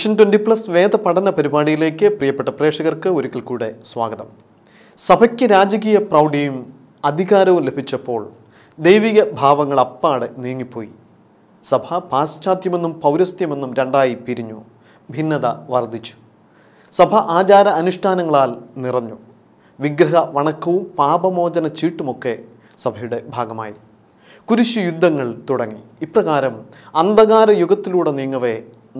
vision twenty plus വേദ പഠന പരിപാടിയിലേക്ക് പ്രിയപ്പെട്ട പ്രേക്ഷകർക്ക് ഒരിക്കൽ കൂടെ സ്വാഗതം സഭയ്ക്ക് രാജകീയ പ്രൗഢിയും അധികാരവും ലഭിച്ചപ്പോൾ ദൈവിക ഭാവങ്ങൾ അപ്പാടെ നീങ്ങിപ്പോയി സഭ പാശ്ചാത്യമെന്നും പൗരസ്ത്യമെന്നും രണ്ടായി പിരിഞ്ഞു ഭിന്നത വർദ്ധിച്ചു സഭ ആചാര അനുഷ്ഠാനങ്ങളാൽ നിറഞ്ഞു വിഗ്രഹ വണക്കവും പാപമോചന ചീട്ടുമൊക്കെ സഭയുടെ ഭാഗമായി കുരിശു യുദ്ധങ്ങൾ തുടങ്ങി ഇപ്രകാരം അന്ധകാര യുഗത്തിലൂടെ നീങ്ങവേ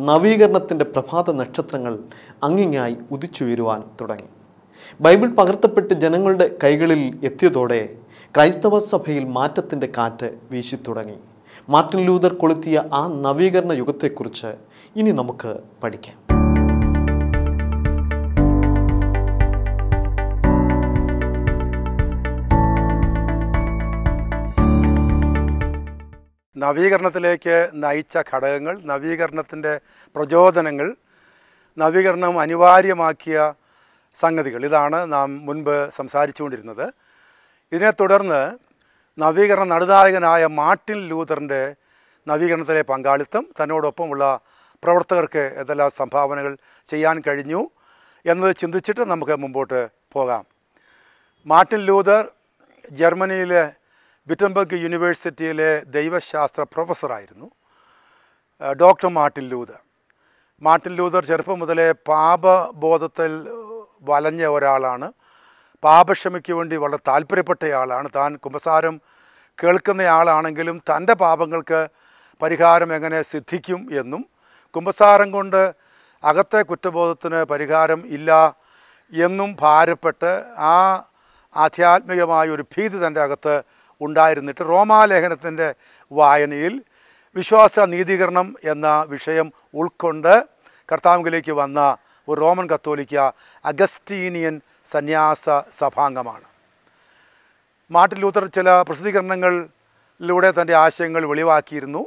നവീകരണത്തിൻ്റെ പ്രഭാത നക്ഷത്രങ്ങൾ അങ്ങിങ്ങായി ഉദിച്ചുയരുവാൻ തുടങ്ങി ബൈബിൾ പകർത്തപ്പെട്ട് ജനങ്ങളുടെ കൈകളിൽ എത്തിയതോടെ ക്രൈസ്തവ സഭയിൽ മാറ്റത്തിൻ്റെ കാറ്റ് വീശി തുടങ്ങി മാർട്ടിൻ ലൂതർ കൊളുത്തിയ ആ നവീകരണ യുഗത്തെക്കുറിച്ച് ഇനി നമുക്ക് പഠിക്കാം നവീകരണത്തിലേക്ക് നയിച്ച ഘടകങ്ങൾ നവീകരണത്തിൻ്റെ പ്രചോദനങ്ങൾ നവീകരണം അനിവാര്യമാക്കിയ സംഗതികൾ ഇതാണ് നാം മുൻപ് സംസാരിച്ചുകൊണ്ടിരുന്നത് ഇതിനെ തുടർന്ന് നവീകരണ നടുനായകനായ മാർട്ടിൻ ലൂതറിൻ്റെ നവീകരണത്തിലെ പങ്കാളിത്തം തന്നോടൊപ്പമുള്ള പ്രവർത്തകർക്ക് എന്തെല്ലാം സംഭാവനകൾ ചെയ്യാൻ കഴിഞ്ഞു എന്നത് ചിന്തിച്ചിട്ട് നമുക്ക് മുമ്പോട്ട് പോകാം മാർട്ടിൻ ലൂതർ ജർമ്മനിയിലെ വിറ്റംബർഗ് യൂണിവേഴ്സിറ്റിയിലെ ദൈവശാസ്ത്ര പ്രൊഫസറായിരുന്നു doctor Martin Luther Martin Luther ചെറുപ്പം മുതലേ പാപബോധത്തിൽ വലഞ്ഞ ഒരാളാണ് പാപക്ഷമയ്ക്ക് വേണ്ടി വളരെ താല്പര്യപ്പെട്ടയാളാണ് താൻ കുമ്പസാരം കേൾക്കുന്നയാളാണെങ്കിലും തൻ്റെ പാപങ്ങൾക്ക് പരിഹാരം എങ്ങനെ സിദ്ധിക്കും എന്നും കുമ്പസാരം കൊണ്ട് അകത്തെ കുറ്റബോധത്തിന് പരിഹാരം ഇല്ല എന്നും ഭാരപ്പെട്ട് ആ ആധ്യാത്മികമായ ഒരു ഭീതി തൻ്റെ അകത്ത് ഉണ്ടായിരുന്നിട്ട് റോമാലേഖനത്തിൻ്റെ വായനയിൽ വിശ്വാസ നീതീകരണം എന്ന വിഷയം ഉൾക്കൊണ്ട് കർത്താവിലേക്ക് വന്ന ഒരു റോമൻ കത്തോലിക്ക അഗസ്റ്റീനിയൻ സന്യാസ സഭാംഗമാണ് മാർട്ടിൻ ലൂത്തർ ചില പ്രസിദ്ധീകരണങ്ങളിലൂടെ തൻ്റെ ആശയങ്ങൾ വെളിവാക്കിയിരുന്നു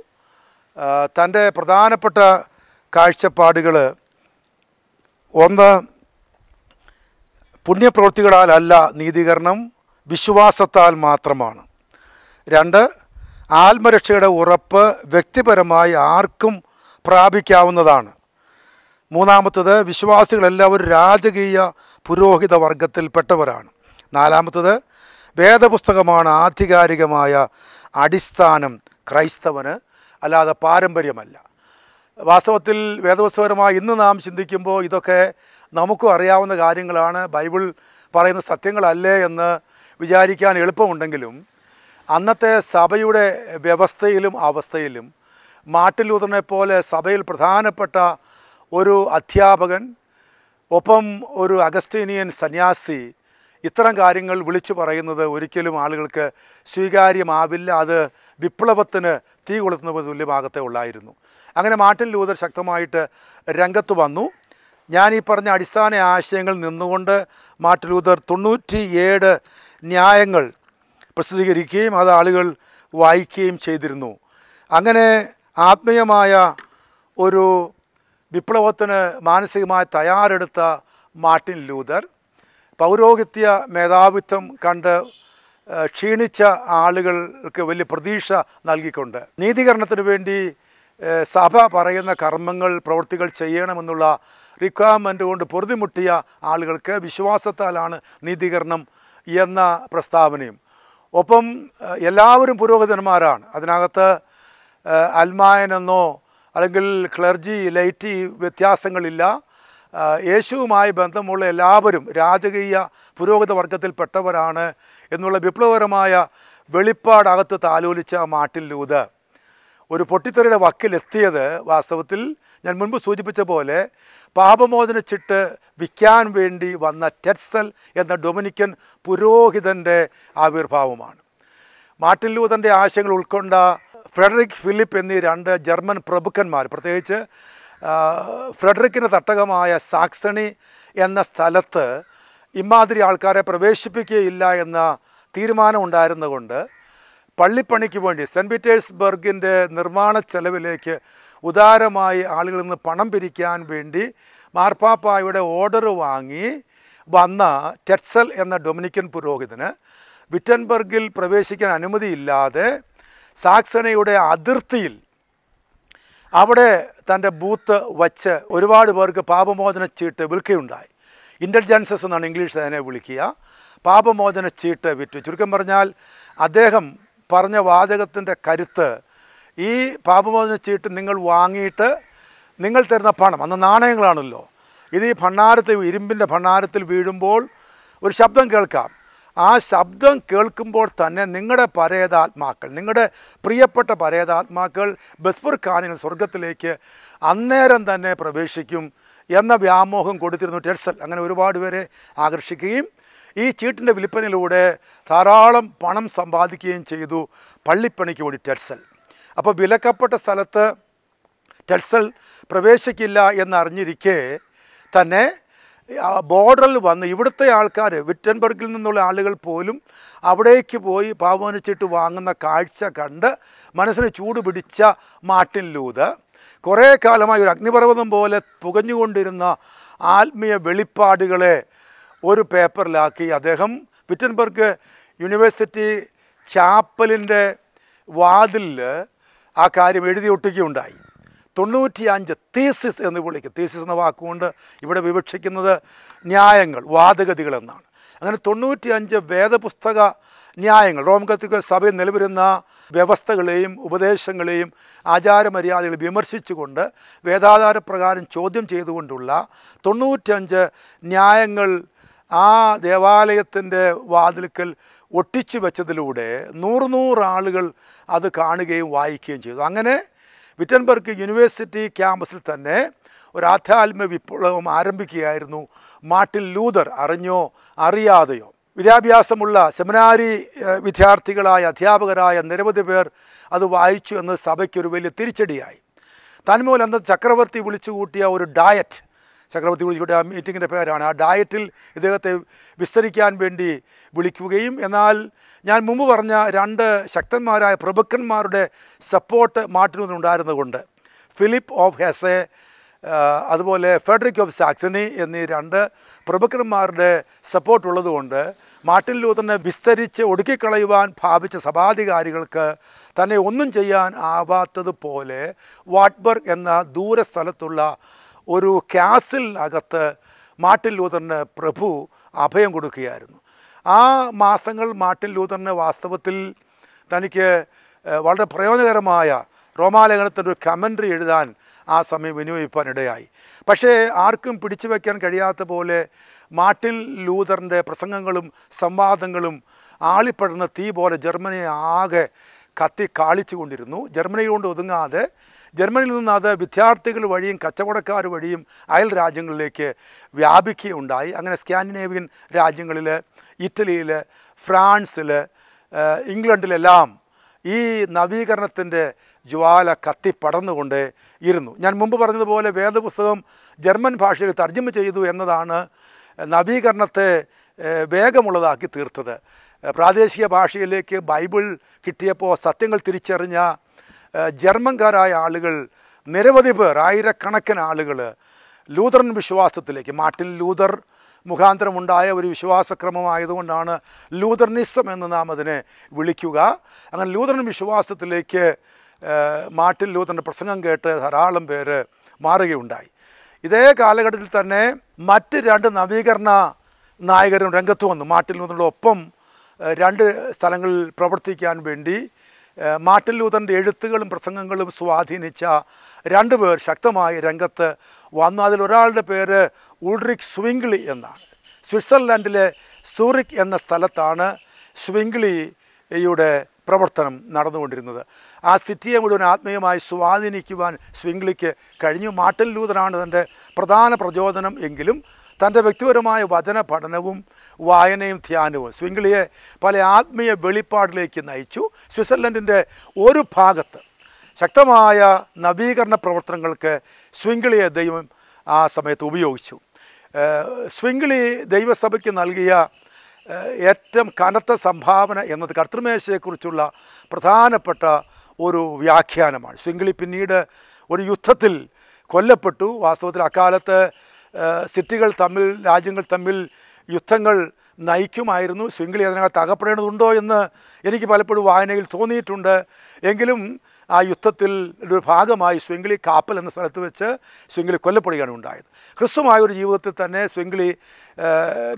തൻ്റെ പ്രധാനപ്പെട്ട കാഴ്ചപ്പാടുകൾ ഒന്ന് പുണ്യപ്രവൃത്തികളാലല്ല നീതീകരണം വിശ്വാസത്താൽ മാത്രമാണ് രണ്ട് ആത്മരക്ഷയുടെ ഉറപ്പ് വ്യക്തിപരമായി ആർക്കും പ്രാപിക്കാവുന്നതാണ് മൂന്നാമത്തത് വിശ്വാസികളെല്ലാവരും രാജകീയ പുരോഹിത വർഗത്തിൽപ്പെട്ടവരാണ് നാലാമത്തത് വേദപുസ്തകമാണ് ആധികാരികമായ അടിസ്ഥാനം ക്രൈസ്തവന് അല്ലാതെ പാരമ്പര്യമല്ല വാസ്തവത്തിൽ വേദപുസ്തകരമായി ഇന്ന് നാം ചിന്തിക്കുമ്പോൾ ഇതൊക്കെ നമുക്കും അറിയാവുന്ന കാര്യങ്ങളാണ് ബൈബിൾ പറയുന്ന സത്യങ്ങളല്ലേ എന്ന് വിചാരിക്കാൻ എളുപ്പമുണ്ടെങ്കിലും അന്നത്തെ സഭയുടെ വ്യവസ്ഥയിലും അവസ്ഥയിലും മാട്ടിലൂതറിനെ പോലെ സഭയിൽ പ്രധാനപ്പെട്ട ഒരു അധ്യാപകൻ ഒപ്പം ഒരു അഗസ്റ്റീനിയൻ സന്യാസി ഇത്തരം കാര്യങ്ങൾ വിളിച്ചു പറയുന്നത് ഒരിക്കലും ആളുകൾക്ക് സ്വീകാര്യമാവില്ല അത് വിപ്ലവത്തിന് തീ കൊളുത്തുന്ന തുല്യമാകത്തെ ഉള്ളായിരുന്നു അങ്ങനെ മാർട്ടിൻ ലൂതർ ശക്തമായിട്ട് രംഗത്ത് വന്നു ഞാൻ ഈ പറഞ്ഞ അടിസ്ഥാന ആശയങ്ങൾ നിന്നുകൊണ്ട് മാർട്ടിൻ ലൂതർ തൊണ്ണൂറ്റിയേഴ് ന്യായങ്ങൾ പ്രസിദ്ധീകരിക്കുകയും അത് ആളുകൾ വായിക്കുകയും ചെയ്തിരുന്നു അങ്ങനെ ആത്മീയമായ ഒരു വിപ്ലവത്തിന് മാനസികമായി തയ്യാറെടുത്ത മാർട്ടിൻ ലൂതർ പൗരോഹിത്യ മേധാവിത്വം കണ്ട് ക്ഷീണിച്ച ആളുകൾക്ക് വലിയ പ്രതീക്ഷ നൽകിക്കൊണ്ട് നീതീകരണത്തിന് വേണ്ടി സഭ പറയുന്ന കർമ്മങ്ങൾ പ്രവൃത്തികൾ ചെയ്യണമെന്നുള്ള റിക്വയർമെൻ്റ് കൊണ്ട് പൊറുതിമുട്ടിയ ആളുകൾക്ക് വിശ്വാസത്താലാണ് നീതീകരണം എന്ന പ്രസ്താവനയും ഒപ്പം എല്ലാവരും പുരോഹിതന്മാരാണ് അതിനകത്ത് അൽമായനെന്നോ അല്ലെങ്കിൽ ക്ലർജി ലൈറ്റി വ്യത്യാസങ്ങളില്ല യേശുവുമായി ബന്ധമുള്ള എല്ലാവരും രാജകീയ പുരോഗത വർഗത്തിൽപ്പെട്ടവരാണ് എന്നുള്ള വിപ്ലവകരമായ വെളിപ്പാടകത്ത് താലോലിച്ച മാട്ടിൻ ലൂത് ഒരു പൊട്ടിത്തെറിയുടെ വക്കിലെത്തിയത് വാസ്തവത്തിൽ ഞാൻ മുൻപ് സൂചിപ്പിച്ച പോലെ പാപമോചന ചിട്ട് വിൽക്കാൻ വേണ്ടി വന്ന ടെറ്റ്സൽ എന്ന ഡൊമിനിക്കൻ പുരോഹിതൻ്റെ ആവിർഭാവമാണ് മാർട്ടിൻ ലൂതൻ്റെ ആശയങ്ങൾ ഉൾക്കൊണ്ട ഫ്രെഡറിക് ഫിലിപ്പ് എന്നീ രണ്ട് ജർമ്മൻ പ്രഭുക്കന്മാർ പ്രത്യേകിച്ച് ഫ്രെഡറിക്കിൻ്റെ തട്ടകമായ സാക്സണി എന്ന സ്ഥലത്ത് ഇമാതിരി ആൾക്കാരെ പ്രവേശിപ്പിക്കുകയില്ല എന്ന തീരുമാനമുണ്ടായിരുന്നുകൊണ്ട് പള്ളിപ്പണിക്ക് വേണ്ടി സെൻറ്റ് പീറ്റേഴ്സ്ബർഗിൻ്റെ നിർമ്മാണ ചെലവിലേക്ക് ഉദാരമായി ആളുകളിൽ നിന്ന് പണം പിരിക്കാൻ വേണ്ടി മാർപ്പാപ്പായുടെ ഓർഡർ വാങ്ങി വന്ന ടെറ്റ്സൽ എന്ന ഡൊമിനിക്കൻ പുരോഹിതന് വിറ്റൻബർഗിൽ പ്രവേശിക്കാൻ അനുമതിയില്ലാതെ സാക്സനയുടെ അതിർത്തിയിൽ അവിടെ തൻ്റെ ബൂത്ത് വച്ച് ഒരുപാട് പേർക്ക് പാപമോചന ചീട്ട് വിൽക്കുകയുണ്ടായി ഇൻ്റലിജൻസസ് എന്നാണ് ഇംഗ്ലീഷ് അതിനെ വിളിക്കുക പാപമോചന ചീട്ട് വിറ്റു ചുരുക്കം പറഞ്ഞാൽ അദ്ദേഹം പറഞ്ഞ വാചകത്തിൻ്റെ കരുത്ത് ഈ പാപമോചന ചീട്ട് നിങ്ങൾ വാങ്ങിയിട്ട് നിങ്ങൾ തരുന്ന പണം അന്ന് നാണയങ്ങളാണല്ലോ ഇത് ഈ ഭണ്ണാരത്തിൽ ഇരുമ്പിൻ്റെ ഭണ്ണാരത്തിൽ വീഴുമ്പോൾ ഒരു ശബ്ദം കേൾക്കാം ആ ശബ്ദം കേൾക്കുമ്പോൾ തന്നെ നിങ്ങളുടെ പരേതാത്മാക്കൾ നിങ്ങളുടെ പ്രിയപ്പെട്ട പരേതാത്മാക്കൾ ബസ്ഫുർഖാനിന് സ്വർഗത്തിലേക്ക് അന്നേരം തന്നെ പ്രവേശിക്കും എന്ന വ്യാമോഹം കൊടുത്തിരുന്നു ടെഡ്സൽ അങ്ങനെ ഒരുപാട് പേരെ ആകർഷിക്കുകയും ഈ ചീട്ടിൻ്റെ വിൽപ്പനയിലൂടെ ധാരാളം പണം സമ്പാദിക്കുകയും ചെയ്തു പള്ളിപ്പണിക്ക് കൂടി ടെറ്റ്സൽ അപ്പോൾ വിലക്കപ്പെട്ട സ്ഥലത്ത് ടെറ്റ്സൽ പ്രവേശിക്കില്ല എന്നറിഞ്ഞിരിക്കെ തന്നെ ബോർഡറിൽ വന്ന് ഇവിടുത്തെ ആൾക്കാർ വിറ്റൻബർഗിൽ നിന്നുള്ള ആളുകൾ പോലും അവിടേക്ക് പോയി പാവനിച്ചിട്ട് വാങ്ങുന്ന കാഴ്ച കണ്ട് മനസ്സിന് ചൂട് പിടിച്ച മാട്ടിൻ ലൂത് കുറേ കാലമായി ഒരു അഗ്നിപർവ്വതം പോലെ പുകഞ്ഞുകൊണ്ടിരുന്ന ആത്മീയ വെളിപ്പാടുകളെ ഒരു പേപ്പറിലാക്കി അദ്ദേഹം വിറ്റൻബർഗ് യൂണിവേഴ്സിറ്റി ചാപ്പലിൻ്റെ വാതിൽ ആ കാര്യം എഴുതി ഒട്ടിക്കുകയുണ്ടായി തൊണ്ണൂറ്റിയഞ്ച് തീസിസ് എന്ന് വിളിക്കും തീസിസ് എന്ന വാക്കുകൊണ്ട് ഇവിടെ വിവക്ഷിക്കുന്നത് ന്യായങ്ങൾ വാദഗതികൾ എന്നാണ് അങ്ങനെ തൊണ്ണൂറ്റിയഞ്ച് വേദപുസ്തക ന്യായങ്ങൾ റോം കത്തിക്കൽ സഭയിൽ നിലവിരുന്ന വ്യവസ്ഥകളെയും ഉപദേശങ്ങളെയും ആചാരമര്യാദകളെ വിമർശിച്ചുകൊണ്ട് വേദാധാരപ്രകാരം ചോദ്യം ചെയ്തുകൊണ്ടുള്ള തൊണ്ണൂറ്റഞ്ച് ന്യായങ്ങൾ ആ ദേവാലയത്തിൻ്റെ വാതിൽക്കൽ ഒട്ടിച്ചു വെച്ചതിലൂടെ നൂറ് നൂറാളുകൾ ആളുകൾ അത് കാണുകയും വായിക്കുകയും ചെയ്തു അങ്ങനെ വിറ്റൻബർഗ് യൂണിവേഴ്സിറ്റി ക്യാമ്പസിൽ തന്നെ ഒരു ആധ്യാത്മ വിപ്ലവം ആരംഭിക്കുകയായിരുന്നു മാർട്ടിൻ ലൂതർ അറിഞ്ഞോ അറിയാതെയോ വിദ്യാഭ്യാസമുള്ള സെമിനാരി വിദ്യാർത്ഥികളായ അധ്യാപകരായ നിരവധി പേർ അത് വായിച്ചു എന്ന് സഭയ്ക്കൊരു വലിയ തിരിച്ചടിയായി തന്മൂലം അന്ന് ചക്രവർത്തി വിളിച്ചുകൂട്ടിയ ഒരു ഡയറ്റ് ചക്രവർത്തി വിളിച്ചുകൊണ്ട് ആ മീറ്റിങ്ങിൻ്റെ പേരാണ് ആ ഡയറ്റിൽ ഇദ്ദേഹത്തെ വിസ്തരിക്കാൻ വേണ്ടി വിളിക്കുകയും എന്നാൽ ഞാൻ മുമ്പ് പറഞ്ഞ രണ്ട് ശക്തന്മാരായ പ്രഭുക്കന്മാരുടെ സപ്പോർട്ട് മാറ്റുന്നതിനുണ്ടായിരുന്നതുകൊണ്ട് ഫിലിപ്പ് ഓഫ് ഹെസെ അതുപോലെ ഫെഡറിക് ഓഫ് സാക്സണി എന്നീ രണ്ട് പ്രഭുക്കന്മാരുടെ സപ്പോർട്ട് ഉള്ളതുകൊണ്ട് മാർട്ടിൻ ലൂത്തറിനെ വിസ്തരിച്ച് ഒടുക്കിക്കളയുവാൻ ഭാവിച്ച സഭാധികാരികൾക്ക് തന്നെ ഒന്നും ചെയ്യാൻ ആവാത്തതുപോലെ വാട്ട്ബർഗ് എന്ന ദൂരസ്ഥലത്തുള്ള ഒരു ക്യാസിൽ അകത്ത് മാട്ടിൻ ലൂതറിന് പ്രഭു അഭയം കൊടുക്കുകയായിരുന്നു ആ മാസങ്ങൾ മാട്ടിൻ ലൂതറിന് വാസ്തവത്തിൽ തനിക്ക് വളരെ പ്രയോജനകരമായ റോമാലേഖനത്തിൻ്റെ ഒരു കമൻട്രി എഴുതാൻ ആ സമയം വിനിയോഗിക്കാൻ ഇടയായി പക്ഷേ ആർക്കും പിടിച്ചു വയ്ക്കാൻ കഴിയാത്ത പോലെ മാട്ടിൽ ലൂതറിൻ്റെ പ്രസംഗങ്ങളും സംവാദങ്ങളും ആളിപ്പെടുന്ന തീ പോലെ ജർമ്മനിയെ ആകെ കത്തി കാളിച്ചുകൊണ്ടിരുന്നു ജർമ്മനി കൊണ്ട് ഒതുങ്ങാതെ ജർമ്മനിയിൽ നിന്ന് അത് വിദ്യാർത്ഥികൾ വഴിയും കച്ചവടക്കാർ വഴിയും അയൽ രാജ്യങ്ങളിലേക്ക് വ്യാപിക്കുകയുണ്ടായി അങ്ങനെ സ്കാൻഡിനേവിയൻ രാജ്യങ്ങളിൽ ഇറ്റലിയിൽ ഫ്രാൻസിൽ ഇംഗ്ലണ്ടിലെല്ലാം ഈ നവീകരണത്തിൻ്റെ ജ്വാല കത്തി പടർന്നുകൊണ്ട് ഇരുന്നു ഞാൻ മുമ്പ് പറഞ്ഞതുപോലെ വേദപുസ്തകം ജർമ്മൻ ഭാഷയിൽ തർജ്ജമ ചെയ്തു എന്നതാണ് നവീകരണത്തെ വേഗമുള്ളതാക്കി തീർത്തത് പ്രാദേശിക ഭാഷയിലേക്ക് ബൈബിൾ കിട്ടിയപ്പോൾ സത്യങ്ങൾ തിരിച്ചറിഞ്ഞ ജർമ്മൻകാരായ ആളുകൾ നിരവധി പേർ ആയിരക്കണക്കിന് ആളുകൾ ലൂതറൻ വിശ്വാസത്തിലേക്ക് മാർട്ടിൻ ലൂതർ മുഖാന്തരമുണ്ടായ ഒരു വിശ്വാസക്രമമായതുകൊണ്ടാണ് ലൂതർനിസം എന്ന് നാം അതിനെ വിളിക്കുക അങ്ങനെ ലൂതറൻ വിശ്വാസത്തിലേക്ക് മാർട്ടിൻ ലൂതറിൻ്റെ പ്രസംഗം കേട്ട് ധാരാളം പേര് മാറുകയുണ്ടായി ഇതേ കാലഘട്ടത്തിൽ തന്നെ മറ്റ് രണ്ട് നവീകരണ നായകരും രംഗത്ത് വന്നു മാർട്ടിൻ ലൂതറിൻ്റെ ഒപ്പം രണ്ട് സ്ഥലങ്ങളിൽ പ്രവർത്തിക്കാൻ വേണ്ടി മാർട്ടിൻ ലൂതറിൻ്റെ എഴുത്തുകളും പ്രസംഗങ്ങളും സ്വാധീനിച്ച രണ്ട് പേർ ശക്തമായി രംഗത്ത് വന്നു അതിലൊരാളുടെ പേര് ഉൾറിക് സ്വിംഗ്ലി എന്നാണ് സ്വിറ്റ്സർലൻഡിലെ സൂറിക് എന്ന സ്ഥലത്താണ് സ്വിംഗ്ലിയുടെ പ്രവർത്തനം നടന്നുകൊണ്ടിരുന്നത് ആ സിറ്റിയെ മുഴുവൻ ആത്മീയമായി സ്വാധീനിക്കുവാൻ സ്വിംഗ്ലിക്ക് കഴിഞ്ഞു മാർട്ടിൻ ലൂതറാണ് തൻ്റെ പ്രധാന പ്രചോദനം എങ്കിലും തൻ്റെ വ്യക്തിപരമായ വചന പഠനവും വായനയും ധ്യാനവും സ്വിംഗ്ലിയെ പല ആത്മീയ വെളിപ്പാടിലേക്ക് നയിച്ചു സ്വിറ്റ്സർലൻഡിൻ്റെ ഒരു ഭാഗത്ത് ശക്തമായ നവീകരണ പ്രവർത്തനങ്ങൾക്ക് സ്വിംഗ്ലിയെ ദൈവം ആ സമയത്ത് ഉപയോഗിച്ചു സ്വിംഗ്ലി ദൈവസഭയ്ക്ക് നൽകിയ ഏറ്റവും കനത്ത സംഭാവന എന്നത് കർത്തൃമേശയെക്കുറിച്ചുള്ള പ്രധാനപ്പെട്ട ഒരു വ്യാഖ്യാനമാണ് സ്വിംഗ്ലി പിന്നീട് ഒരു യുദ്ധത്തിൽ കൊല്ലപ്പെട്ടു വാസ്തവത്തിൽ അക്കാലത്ത് സിറ്റികൾ തമ്മിൽ രാജ്യങ്ങൾ തമ്മിൽ യുദ്ധങ്ങൾ നയിക്കുമായിരുന്നു ശൃംഖല അതിനകത്ത് അകപ്പെടേണ്ടതുണ്ടോ എന്ന് എനിക്ക് പലപ്പോഴും വായനയിൽ തോന്നിയിട്ടുണ്ട് എങ്കിലും ആ യുദ്ധത്തിൽ ഒരു ഭാഗമായി ശൃംഖലി കാപ്പൽ എന്ന സ്ഥലത്ത് വെച്ച് ശൃംഖലി കൊല്ലപ്പെടുകയാണ് ഉണ്ടായത് ഹ്രസ്വമായ ഒരു ജീവിതത്തിൽ തന്നെ ശൃംഖലി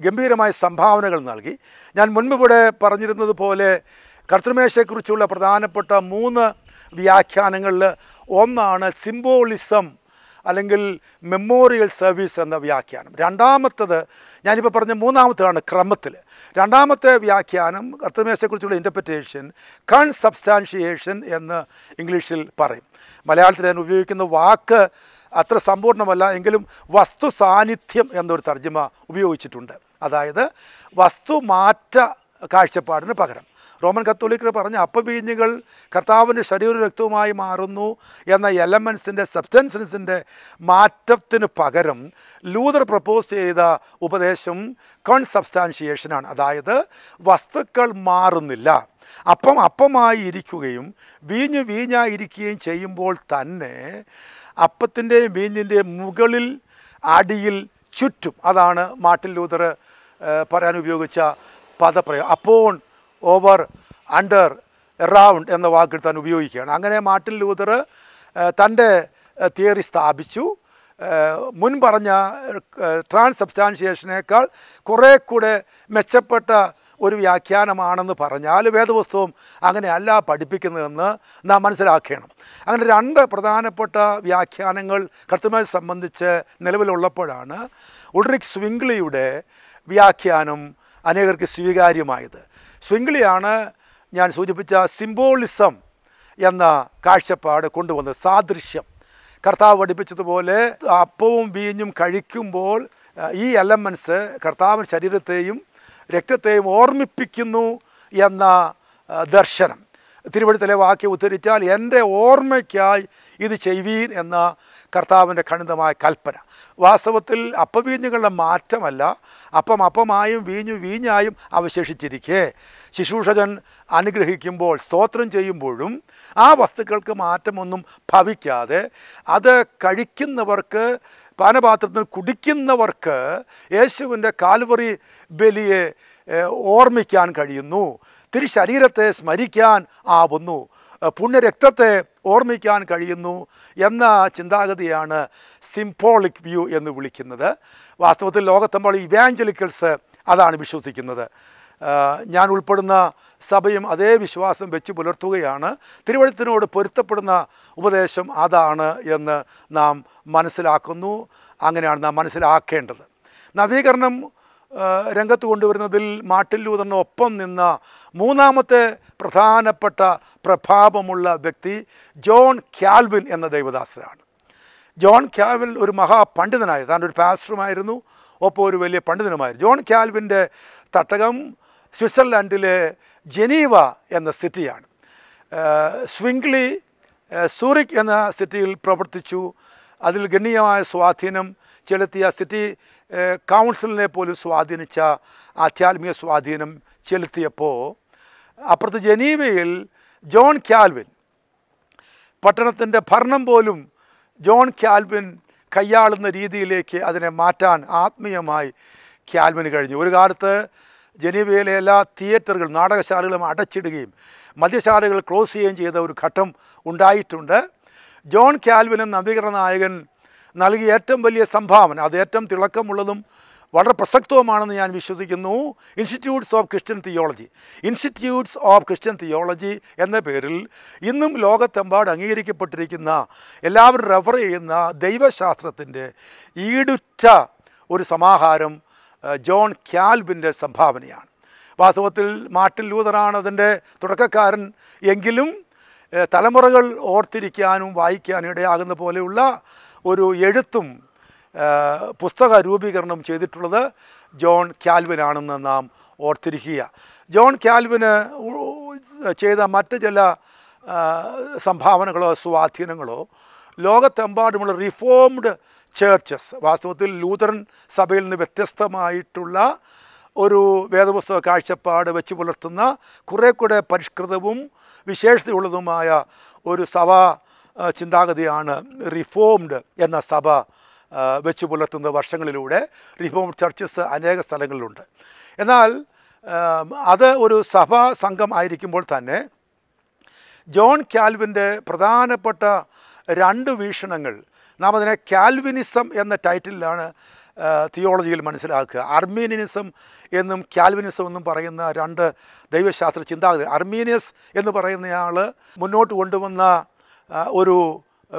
ഗംഭീരമായ സംഭാവനകൾ നൽകി ഞാൻ മുൻപ് പറഞ്ഞിരുന്നത് പോലെ കർത്തൃമേശയെക്കുറിച്ചുള്ള പ്രധാനപ്പെട്ട മൂന്ന് വ്യാഖ്യാനങ്ങളിൽ ഒന്നാണ് സിംബോളിസം അല്ലെങ്കിൽ മെമ്മോറിയൽ സർവീസ് എന്ന വ്യാഖ്യാനം രണ്ടാമത്തത് ഞാനിപ്പോൾ പറഞ്ഞ മൂന്നാമത്തതാണ് ക്രമത്തിൽ രണ്ടാമത്തെ വ്യാഖ്യാനം കർത്തമേശയെക്കുറിച്ചുള്ള ഇൻ്റർപ്രിറ്റേഷൻ കൺ സബ്സ്റ്റാൻഷിയേഷൻ എന്ന് ഇംഗ്ലീഷിൽ പറയും മലയാളത്തിൽ ഞാൻ ഉപയോഗിക്കുന്ന വാക്ക് അത്ര സമ്പൂർണ്ണമല്ല എങ്കിലും വസ്തു സാന്നിധ്യം എന്നൊരു തർജ്ജമ ഉപയോഗിച്ചിട്ടുണ്ട് അതായത് വസ്തുമാറ്റ കാഴ്ചപ്പാടിന് പകരം റോമൻ കത്തോലിക്കർ പറഞ്ഞ അപ്പബീഞ്ഞുകൾ കർത്താവിൻ്റെ ശരീര രക്തവുമായി മാറുന്നു എന്ന എലമെൻസിൻ്റെ സബ്സ്റ്റൻസിൻ്റെ മാറ്റത്തിന് പകരം ലൂതർ പ്രപ്പോസ് ചെയ്ത ഉപദേശം കൺസബ്സ്റ്റാൻഷിയേഷനാണ് അതായത് വസ്തുക്കൾ മാറുന്നില്ല അപ്പം അപ്പമായി ഇരിക്കുകയും വീഞ്ഞ് വീഞ്ഞായി ഇരിക്കുകയും ചെയ്യുമ്പോൾ തന്നെ അപ്പത്തിൻ്റെയും വീഞ്ഞിൻ്റെയും മുകളിൽ അടിയിൽ ചുറ്റും അതാണ് മാട്ടിൻ ലൂതർ പറയാൻ ഉപയോഗിച്ച പദപ്രയോഗം അപ്പോൾ ഓവർ അണ്ടർ എറൗണ്ട് എന്ന വാക്കിൽ തന്നെ ഉപയോഗിക്കുകയാണ് അങ്ങനെ മാർട്ടിൻ ലൂതർ തൻ്റെ തിയറി സ്ഥാപിച്ചു മുൻ പറഞ്ഞ ട്രാൻസ് സബ്സ്റ്റാൻഷിയേഷനേക്കാൾ കുറേ കൂടെ മെച്ചപ്പെട്ട ഒരു വ്യാഖ്യാനമാണെന്ന് പറഞ്ഞാൽ വേദപുസ്തകം അങ്ങനെയല്ല പഠിപ്പിക്കുന്നതെന്ന് നാം മനസ്സിലാക്കണം അങ്ങനെ രണ്ട് പ്രധാനപ്പെട്ട വ്യാഖ്യാനങ്ങൾ കൃത്യമായി സംബന്ധിച്ച് നിലവിലുള്ളപ്പോഴാണ് ഉൾറിക് സ്വിംഗ്ലിയുടെ വ്യാഖ്യാനം അനേകർക്ക് സ്വീകാര്യമായത് സ്വിംഗ്ലിയാണ് ഞാൻ സൂചിപ്പിച്ച സിംബോളിസം എന്ന കാഴ്ചപ്പാട് കൊണ്ടുവന്നത് സാദൃശ്യം കർത്താവ് പഠിപ്പിച്ചതുപോലെ അപ്പവും വീഞ്ഞും കഴിക്കുമ്പോൾ ഈ എലമെൻസ് കർത്താവ് ശരീരത്തെയും രക്തത്തെയും ഓർമ്മിപ്പിക്കുന്നു എന്ന ദർശനം തിരുവഴുത്തിലെ വാക്യം ഉദ്ധരിച്ചാൽ എൻ്റെ ഓർമ്മയ്ക്കായി ഇത് ചെയ്യുവീൻ എന്ന കർത്താവിൻ്റെ ഖണ്ഡിതമായ കൽപ്പന വാസ്തവത്തിൽ അപ്പവീഞ്ഞുകളുടെ മാറ്റമല്ല അപ്പം അപ്പമായും വീഞ്ഞു വീഞ്ഞായും അവശേഷിച്ചിരിക്കെ ശിശൂഷകൻ അനുഗ്രഹിക്കുമ്പോൾ സ്തോത്രം ചെയ്യുമ്പോഴും ആ വസ്തുക്കൾക്ക് മാറ്റമൊന്നും ഭവിക്കാതെ അത് കഴിക്കുന്നവർക്ക് പാനപാത്രത്തിൽ കുടിക്കുന്നവർക്ക് യേശുവിൻ്റെ കാൽവറി ബലിയെ ഓർമ്മിക്കാൻ കഴിയുന്നു തിരു ശരീരത്തെ സ്മരിക്കാൻ ആവുന്നു പുണ്യരക്തത്തെ ഓർമ്മിക്കാൻ കഴിയുന്നു എന്ന ചിന്താഗതിയാണ് സിംബോളിക് വ്യൂ എന്ന് വിളിക്കുന്നത് വാസ്തവത്തിൽ ലോകത്തെമ്പാൾ ഇവാഞ്ചലിക്കൽസ് അതാണ് വിശ്വസിക്കുന്നത് ഞാൻ ഉൾപ്പെടുന്ന സഭയും അതേ വിശ്വാസം വെച്ച് പുലർത്തുകയാണ് തിരുവഴുത്തിനോട് പൊരുത്തപ്പെടുന്ന ഉപദേശം അതാണ് എന്ന് നാം മനസ്സിലാക്കുന്നു അങ്ങനെയാണ് നാം മനസ്സിലാക്കേണ്ടത് നവീകരണം രംഗത്ത് കൊണ്ടുവരുന്നതിൽ മാട്ടിൽ ഒപ്പം നിന്ന മൂന്നാമത്തെ പ്രധാനപ്പെട്ട പ്രഭാവമുള്ള വ്യക്തി ജോൺ ക്യാൽവിൻ എന്ന ദൈവദാസനാണ് ജോൺ ക്യാൽവിൻ ഒരു മഹാപണ്ഡിതനായിരുന്നു താൻ ഒരു പാസ്റ്ററുമായിരുന്നു ഒപ്പം ഒരു വലിയ പണ്ഡിതനുമായിരുന്നു ജോൺ ക്യാൽവിൻ്റെ തട്ടകം സ്വിറ്റ്സർലാൻഡിലെ ജനീവ എന്ന സിറ്റിയാണ് സ്വിംഗ്ലി സൂറിക് എന്ന സിറ്റിയിൽ പ്രവർത്തിച്ചു അതിൽ ഗണ്യമായ സ്വാധീനം ചെലുത്തിയ സിറ്റി കൗൺസിലിനെ പോലും സ്വാധീനിച്ച ആധ്യാത്മിക സ്വാധീനം ചെലുത്തിയപ്പോൾ അപ്പുറത്ത് ജനീവയിൽ ജോൺ ക്യാൽവിൻ പട്ടണത്തിൻ്റെ ഭരണം പോലും ജോൺ ക്യാൽവിൻ കൈയാളുന്ന രീതിയിലേക്ക് അതിനെ മാറ്റാൻ ആത്മീയമായി ക്യാൽവിന് കഴിഞ്ഞു ഒരു കാലത്ത് ജനീവയിലെ എല്ലാ തിയേറ്ററുകളും നാടകശാലകളും അടച്ചിടുകയും മദ്യശാലകൾ ക്ലോസ് ചെയ്യുകയും ചെയ്ത ഒരു ഘട്ടം ഉണ്ടായിട്ടുണ്ട് ജോൺ ക്യാൽവിനും നവീകരണ നായകൻ നൽകിയ ഏറ്റവും വലിയ സംഭാവന അത് ഏറ്റവും തിളക്കമുള്ളതും വളരെ പ്രസക്തവുമാണെന്ന് ഞാൻ വിശ്വസിക്കുന്നു institutes of Christian theology institutes of Christian theology എന്ന പേരിൽ ഇന്നും ലോകത്തെമ്പാട് അംഗീകരിക്കപ്പെട്ടിരിക്കുന്ന എല്ലാവരും റെഫർ ചെയ്യുന്ന ദൈവശാസ്ത്രത്തിൻ്റെ ഈടുറ്റ ഒരു സമാഹാരം ജോൺ ക്യാൽബിൻ്റെ സംഭാവനയാണ് വാസ്തവത്തിൽ മാർട്ടിൻ ലൂതറാണ് അതിൻ്റെ തുടക്കക്കാരൻ എങ്കിലും തലമുറകൾ ഓർത്തിരിക്കാനും വായിക്കാനും ഇടയാകുന്ന പോലെയുള്ള ഒരു എഴുത്തും പുസ്തക രൂപീകരണം ചെയ്തിട്ടുള്ളത് ജോൺ ക്യാൽവിനാണെന്ന് നാം ഓർത്തിരിക്കുക ജോൺ ക്യാൽവിന് ചെയ്ത മറ്റ് ചില സംഭാവനകളോ സ്വാധീനങ്ങളോ ലോകത്തെമ്പാടുമുള്ള റിഫോംഡ് ചേർച്ചസ് വാസ്തവത്തിൽ ലൂതറൻ സഭയിൽ നിന്ന് വ്യത്യസ്തമായിട്ടുള്ള ഒരു വേദപുസ്തക കാഴ്ചപ്പാട് വെച്ച് പുലർത്തുന്ന കുറേ കൂടെ പരിഷ്കൃതവും വിശേഷതയുള്ളതുമായ ഒരു സഭാ ചിന്താഗതിയാണ് റിഫോംഡ് എന്ന സഭ വെച്ച് പുലർത്തുന്ന വർഷങ്ങളിലൂടെ റിഫോംഡ് ചർച്ചസ് അനേക സ്ഥലങ്ങളിലുണ്ട് എന്നാൽ അത് ഒരു സഭാ സംഘം ആയിരിക്കുമ്പോൾ തന്നെ ജോൺ കാൽവിൻ്റെ പ്രധാനപ്പെട്ട രണ്ട് വീക്ഷണങ്ങൾ നാം അതിനെ കാൽവിനിസം എന്ന ടൈറ്റിലാണ് തിയോളജിയിൽ മനസ്സിലാക്കുക അർമീനിയനിസം എന്നും കാൽവിനിസം എന്നും പറയുന്ന രണ്ട് ദൈവശാസ്ത്ര ചിന്താഗതി അർമീനിയസ് എന്ന് പറയുന്നയാൾ മുന്നോട്ട് കൊണ്ടുവന്ന ഒരു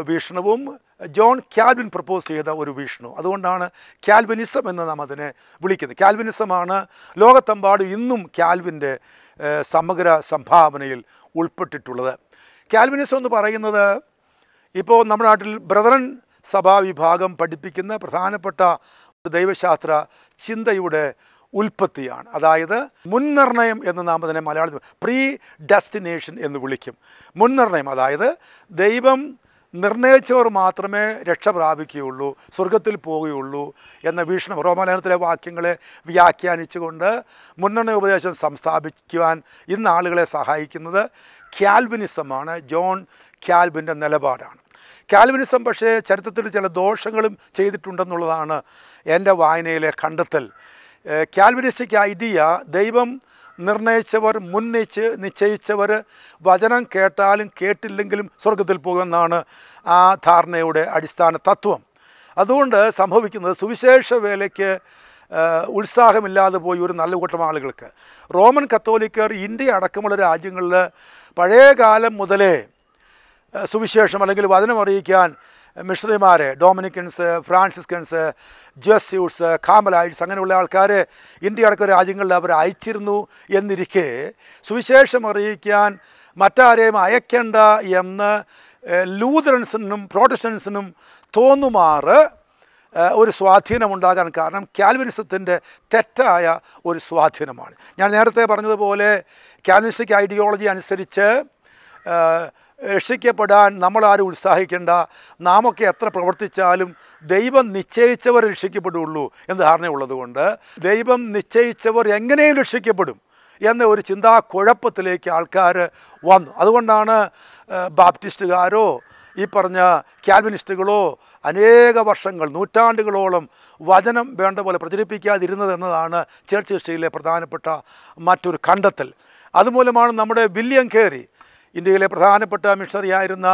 വീക്ഷണവും ജോൺ കാൽവിൻ പ്രപ്പോസ് ചെയ്ത ഒരു വീക്ഷണം അതുകൊണ്ടാണ് കാൽവിനിസം എന്ന് നാം അതിനെ വിളിക്കുന്നത് കാൽവിനിസമാണ് ലോകത്തെമ്പാടും ഇന്നും കാൽവിൻ്റെ സമഗ്ര സംഭാവനയിൽ ഉൾപ്പെട്ടിട്ടുള്ളത് കാൽവിനിസം എന്ന് പറയുന്നത് ഇപ്പോൾ നമ്മുടെ നാട്ടിൽ ബ്രദറൻ സഭാ വിഭാഗം പഠിപ്പിക്കുന്ന പ്രധാനപ്പെട്ട ദൈവശാസ്ത്ര ചിന്തയുടെ ഉൽപ്പത്തിയാണ് അതായത് മുൻനിർണയം എന്ന് നാം അതിനെ മലയാളത്തിൽ പ്രീ ഡെസ്റ്റിനേഷൻ എന്ന് വിളിക്കും മുൻനിർണയം അതായത് ദൈവം നിർണയിച്ചവർ മാത്രമേ രക്ഷ പ്രാപിക്കുകയുള്ളൂ സ്വർഗത്തിൽ പോവുകയുള്ളൂ എന്ന വീക്ഷണം റോമലയനത്തിലെ വാക്യങ്ങളെ വ്യാഖ്യാനിച്ചുകൊണ്ട് മുന്നണി ഉപദേശം സംസ്ഥാപിക്കുവാൻ ഇന്ന് ആളുകളെ സഹായിക്കുന്നത് ക്യാൽവിനിസമാണ് ജോൺ ക്യാൽവിൻ്റെ നിലപാടാണ് കാൽവിനിസം പക്ഷേ ചരിത്രത്തിൽ ചില ദോഷങ്ങളും ചെയ്തിട്ടുണ്ടെന്നുള്ളതാണ് എൻ്റെ വായനയിലെ കണ്ടെത്തൽ കാൽവിനിസ്റ്റിക് ഐഡിയ ദൈവം നിർണയിച്ചവർ മുൻനിച്ച് നിശ്ചയിച്ചവർ വചനം കേട്ടാലും കേട്ടില്ലെങ്കിലും സ്വർഗത്തിൽ പോകുമെന്നാണ് ആ ധാരണയുടെ അടിസ്ഥാന തത്വം അതുകൊണ്ട് സംഭവിക്കുന്നത് സുവിശേഷ വേലയ്ക്ക് ഉത്സാഹമില്ലാതെ പോയി ഒരു നല്ല കൂട്ടം ആളുകൾക്ക് റോമൻ കത്തോലിക്കർ ഇന്ത്യ അടക്കമുള്ള രാജ്യങ്ങളിൽ പഴയ കാലം മുതലേ സുവിശേഷം അല്ലെങ്കിൽ വചനം അറിയിക്കാൻ മിഷണറിമാർ ഡൊമിനിക്കൻസ് ഫ്രാൻസിസ്കൻസ് ജസ്യൂട്ട്സ് കാമലൈറ്റ്സ് അങ്ങനെയുള്ള ആൾക്കാർ ഇന്ത്യ അടക്കം രാജ്യങ്ങളിൽ അവർ അയച്ചിരുന്നു എന്നിരിക്കെ സുവിശേഷം അറിയിക്കാൻ മറ്റാരെയും അയക്കേണ്ട എന്ന് ലൂതറൻസിനും പ്രോട്ടസ്റ്റൻസിനും തോന്നുമാർ ഒരു സ്വാധീനമുണ്ടാകാൻ കാരണം കാൽവിനിസത്തിൻ്റെ തെറ്റായ ഒരു സ്വാധീനമാണ് ഞാൻ നേരത്തെ പറഞ്ഞതുപോലെ കാൽവിനിസ്റ്റിക് ഐഡിയോളജി അനുസരിച്ച് രക്ഷിക്കപ്പെടാൻ നമ്മളാരും ഉത്സാഹിക്കേണ്ട നാമൊക്കെ എത്ര പ്രവർത്തിച്ചാലും ദൈവം നിശ്ചയിച്ചവർ രക്ഷിക്കപ്പെടുകയുള്ളൂ എന്ന് ധാരണയുള്ളതുകൊണ്ട് ദൈവം നിശ്ചയിച്ചവർ എങ്ങനെയും രക്ഷിക്കപ്പെടും എന്ന ഒരു ചിന്താ കുഴപ്പത്തിലേക്ക് ആൾക്കാർ വന്നു അതുകൊണ്ടാണ് ബാപ്റ്റിസ്റ്റുകാരോ ഈ പറഞ്ഞ കാൽവിനിസ്റ്റുകളോ അനേക വർഷങ്ങൾ നൂറ്റാണ്ടുകളോളം വചനം വേണ്ട പോലെ പ്രചരിപ്പിക്കാതിരുന്നത് എന്നതാണ് ചർച്ച് ഹിസ്റ്ററിയിലെ പ്രധാനപ്പെട്ട മറ്റൊരു കണ്ടെത്തൽ അതുമൂലമാണ് നമ്മുടെ വില്യം കേറി ഇന്ത്യയിലെ പ്രധാനപ്പെട്ട മിഷണറിയായിരുന്ന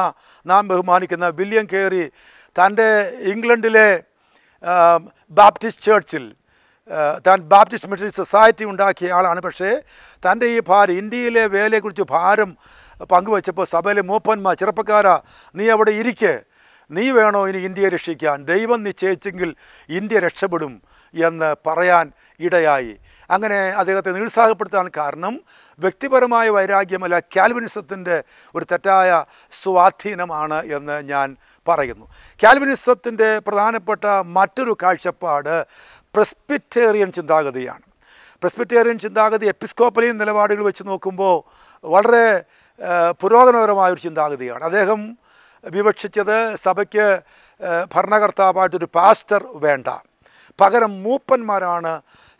നാം ബഹുമാനിക്കുന്ന വില്യം കേറി തൻ്റെ ഇംഗ്ലണ്ടിലെ ബാപ്റ്റിസ്റ്റ് ചേർച്ചിൽ താൻ ബാപ്റ്റിസ്റ്റ് മിഷണറി സൊസൈറ്റി ഉണ്ടാക്കിയ ആളാണ് പക്ഷേ തൻ്റെ ഈ ഭാരം ഇന്ത്യയിലെ വേലയെക്കുറിച്ച് ഭാരം പങ്കുവച്ചപ്പോൾ സഭയിലെ മൂപ്പന്മാർ ചെറുപ്പക്കാരാ നീ അവിടെ ഇരിക്കേ നീ വേണോ ഇനി ഇന്ത്യയെ രക്ഷിക്കാൻ ദൈവം നിശ്ചയിച്ചെങ്കിൽ ഇന്ത്യ രക്ഷപ്പെടും എന്ന് പറയാൻ ഇടയായി അങ്ങനെ അദ്ദേഹത്തെ നിരുത്സാഹപ്പെടുത്താൻ കാരണം വ്യക്തിപരമായ വൈരാഗ്യമല്ല കാൽവിനിസത്തിൻ്റെ ഒരു തെറ്റായ സ്വാധീനമാണ് എന്ന് ഞാൻ പറയുന്നു കാൽവിനിസത്തിൻ്റെ പ്രധാനപ്പെട്ട മറ്റൊരു കാഴ്ചപ്പാട് പ്രസ്പിറ്റേറിയൻ ചിന്താഗതിയാണ് പ്രസ്പിറ്റേറിയൻ ചിന്താഗതി എപ്പിസ്കോപ്പലിൻ നിലപാടുകൾ വെച്ച് നോക്കുമ്പോൾ വളരെ പുരോഗമനപരമായൊരു ചിന്താഗതിയാണ് അദ്ദേഹം വിവക്ഷിച്ചത് സഭയ്ക്ക് ഭരണകർത്താവായിട്ടൊരു പാസ്റ്റർ വേണ്ട പകരം മൂപ്പന്മാരാണ്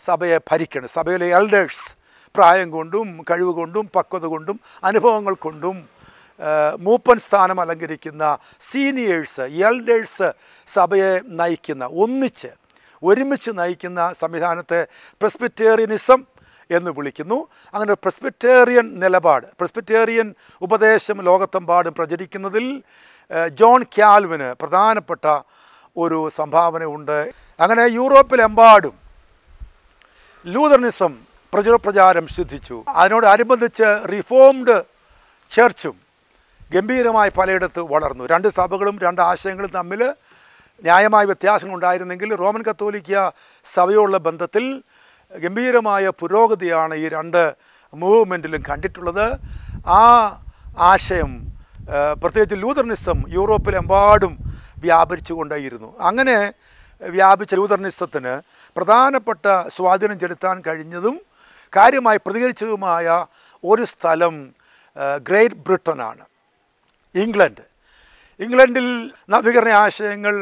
സഭയെ ഭരിക്കുന്നത് സഭയിലെ എൽഡേഴ്സ് പ്രായം കൊണ്ടും കഴിവ് കൊണ്ടും പക്വത കൊണ്ടും അനുഭവങ്ങൾ കൊണ്ടും മൂപ്പൻ സ്ഥാനം അലങ്കരിക്കുന്ന സീനിയേഴ്സ് എൽഡേഴ്സ് സഭയെ നയിക്കുന്ന ഒന്നിച്ച് ഒരുമിച്ച് നയിക്കുന്ന സംവിധാനത്തെ പ്രസ്ബിറ്റേറിയനിസം എന്ന് വിളിക്കുന്നു അങ്ങനെ പ്രസ്ബിറ്റേറിയൻ നിലപാട് പ്രസ്ബിറ്റേറിയൻ ഉപദേശം ലോകത്തെമ്പാടും പ്രചരിക്കുന്നതിൽ ജോൺ ക്യാൽവിന് പ്രധാനപ്പെട്ട ഒരു സംഭാവനയുണ്ട് അങ്ങനെ യൂറോപ്പിലെമ്പാടും ലൂതർണിസം പ്രചുരപ്രചാരം പ്രചാരം സിദ്ധിച്ചു അതിനോടനുബന്ധിച്ച് റിഫോംഡ് ചർച്ചും ഗംഭീരമായി പലയിടത്ത് വളർന്നു രണ്ട് സഭകളും രണ്ട് ആശയങ്ങളും തമ്മിൽ ന്യായമായ ഉണ്ടായിരുന്നെങ്കിൽ റോമൻ കത്തോലിക്ക സഭയുള്ള ബന്ധത്തിൽ ഗംഭീരമായ പുരോഗതിയാണ് ഈ രണ്ട് മൂവ്മെൻറ്റിലും കണ്ടിട്ടുള്ളത് ആ ആശയം പ്രത്യേകിച്ച് ലൂതർണിസം യൂറോപ്പിലെമ്പാടും വ്യാപരിച്ചു കൊണ്ടേയിരുന്നു അങ്ങനെ വ്യാപിച്ച ലൂതർണിസത്തിന് പ്രധാനപ്പെട്ട സ്വാധീനം ചെലുത്താൻ കഴിഞ്ഞതും കാര്യമായി പ്രതികരിച്ചതുമായ ഒരു സ്ഥലം ഗ്രേറ്റ് ബ്രിട്ടനാണ് ഇംഗ്ലണ്ട് ഇംഗ്ലണ്ടിൽ നവീകരണ ആശയങ്ങൾ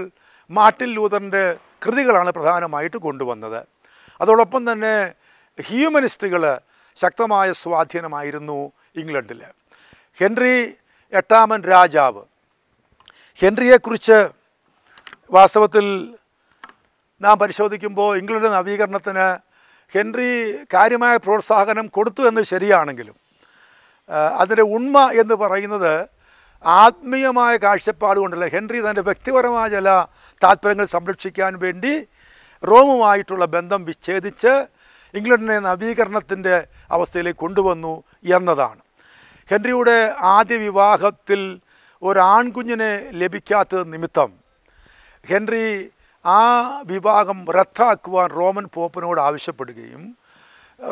മാർട്ടിൻ ലൂതറിൻ്റെ കൃതികളാണ് പ്രധാനമായിട്ട് കൊണ്ടുവന്നത് അതോടൊപ്പം തന്നെ ഹ്യൂമനിസ്റ്റുകൾ ശക്തമായ സ്വാധീനമായിരുന്നു ഇംഗ്ലണ്ടിൽ ഹെൻറി എട്ടാമൻ രാജാവ് ഹെൻറിയെക്കുറിച്ച് വാസ്തവത്തിൽ നാം പരിശോധിക്കുമ്പോൾ ഇംഗ്ലണ്ട് നവീകരണത്തിന് ഹെൻറി കാര്യമായ പ്രോത്സാഹനം കൊടുത്തു എന്ന് ശരിയാണെങ്കിലും അതിൻ്റെ ഉണ്മ എന്ന് പറയുന്നത് ആത്മീയമായ കാഴ്ചപ്പാട് കൊണ്ടല്ല ഹെൻറി തൻ്റെ വ്യക്തിപരമായ ചില താല്പര്യങ്ങൾ സംരക്ഷിക്കാൻ വേണ്ടി റോമുമായിട്ടുള്ള ബന്ധം വിച്ഛേദിച്ച് ഇംഗ്ലണ്ടിനെ നവീകരണത്തിൻ്റെ അവസ്ഥയിലേക്ക് കൊണ്ടുവന്നു എന്നതാണ് ഹെൻറിയുടെ ആദ്യ വിവാഹത്തിൽ ഒരാൺകുഞ്ഞിനെ ലഭിക്കാത്തത് നിമിത്തം ഹെൻറി ആ വിഭാഗം റദ്ദാക്കുവാൻ റോമൻ പോപ്പിനോട് ആവശ്യപ്പെടുകയും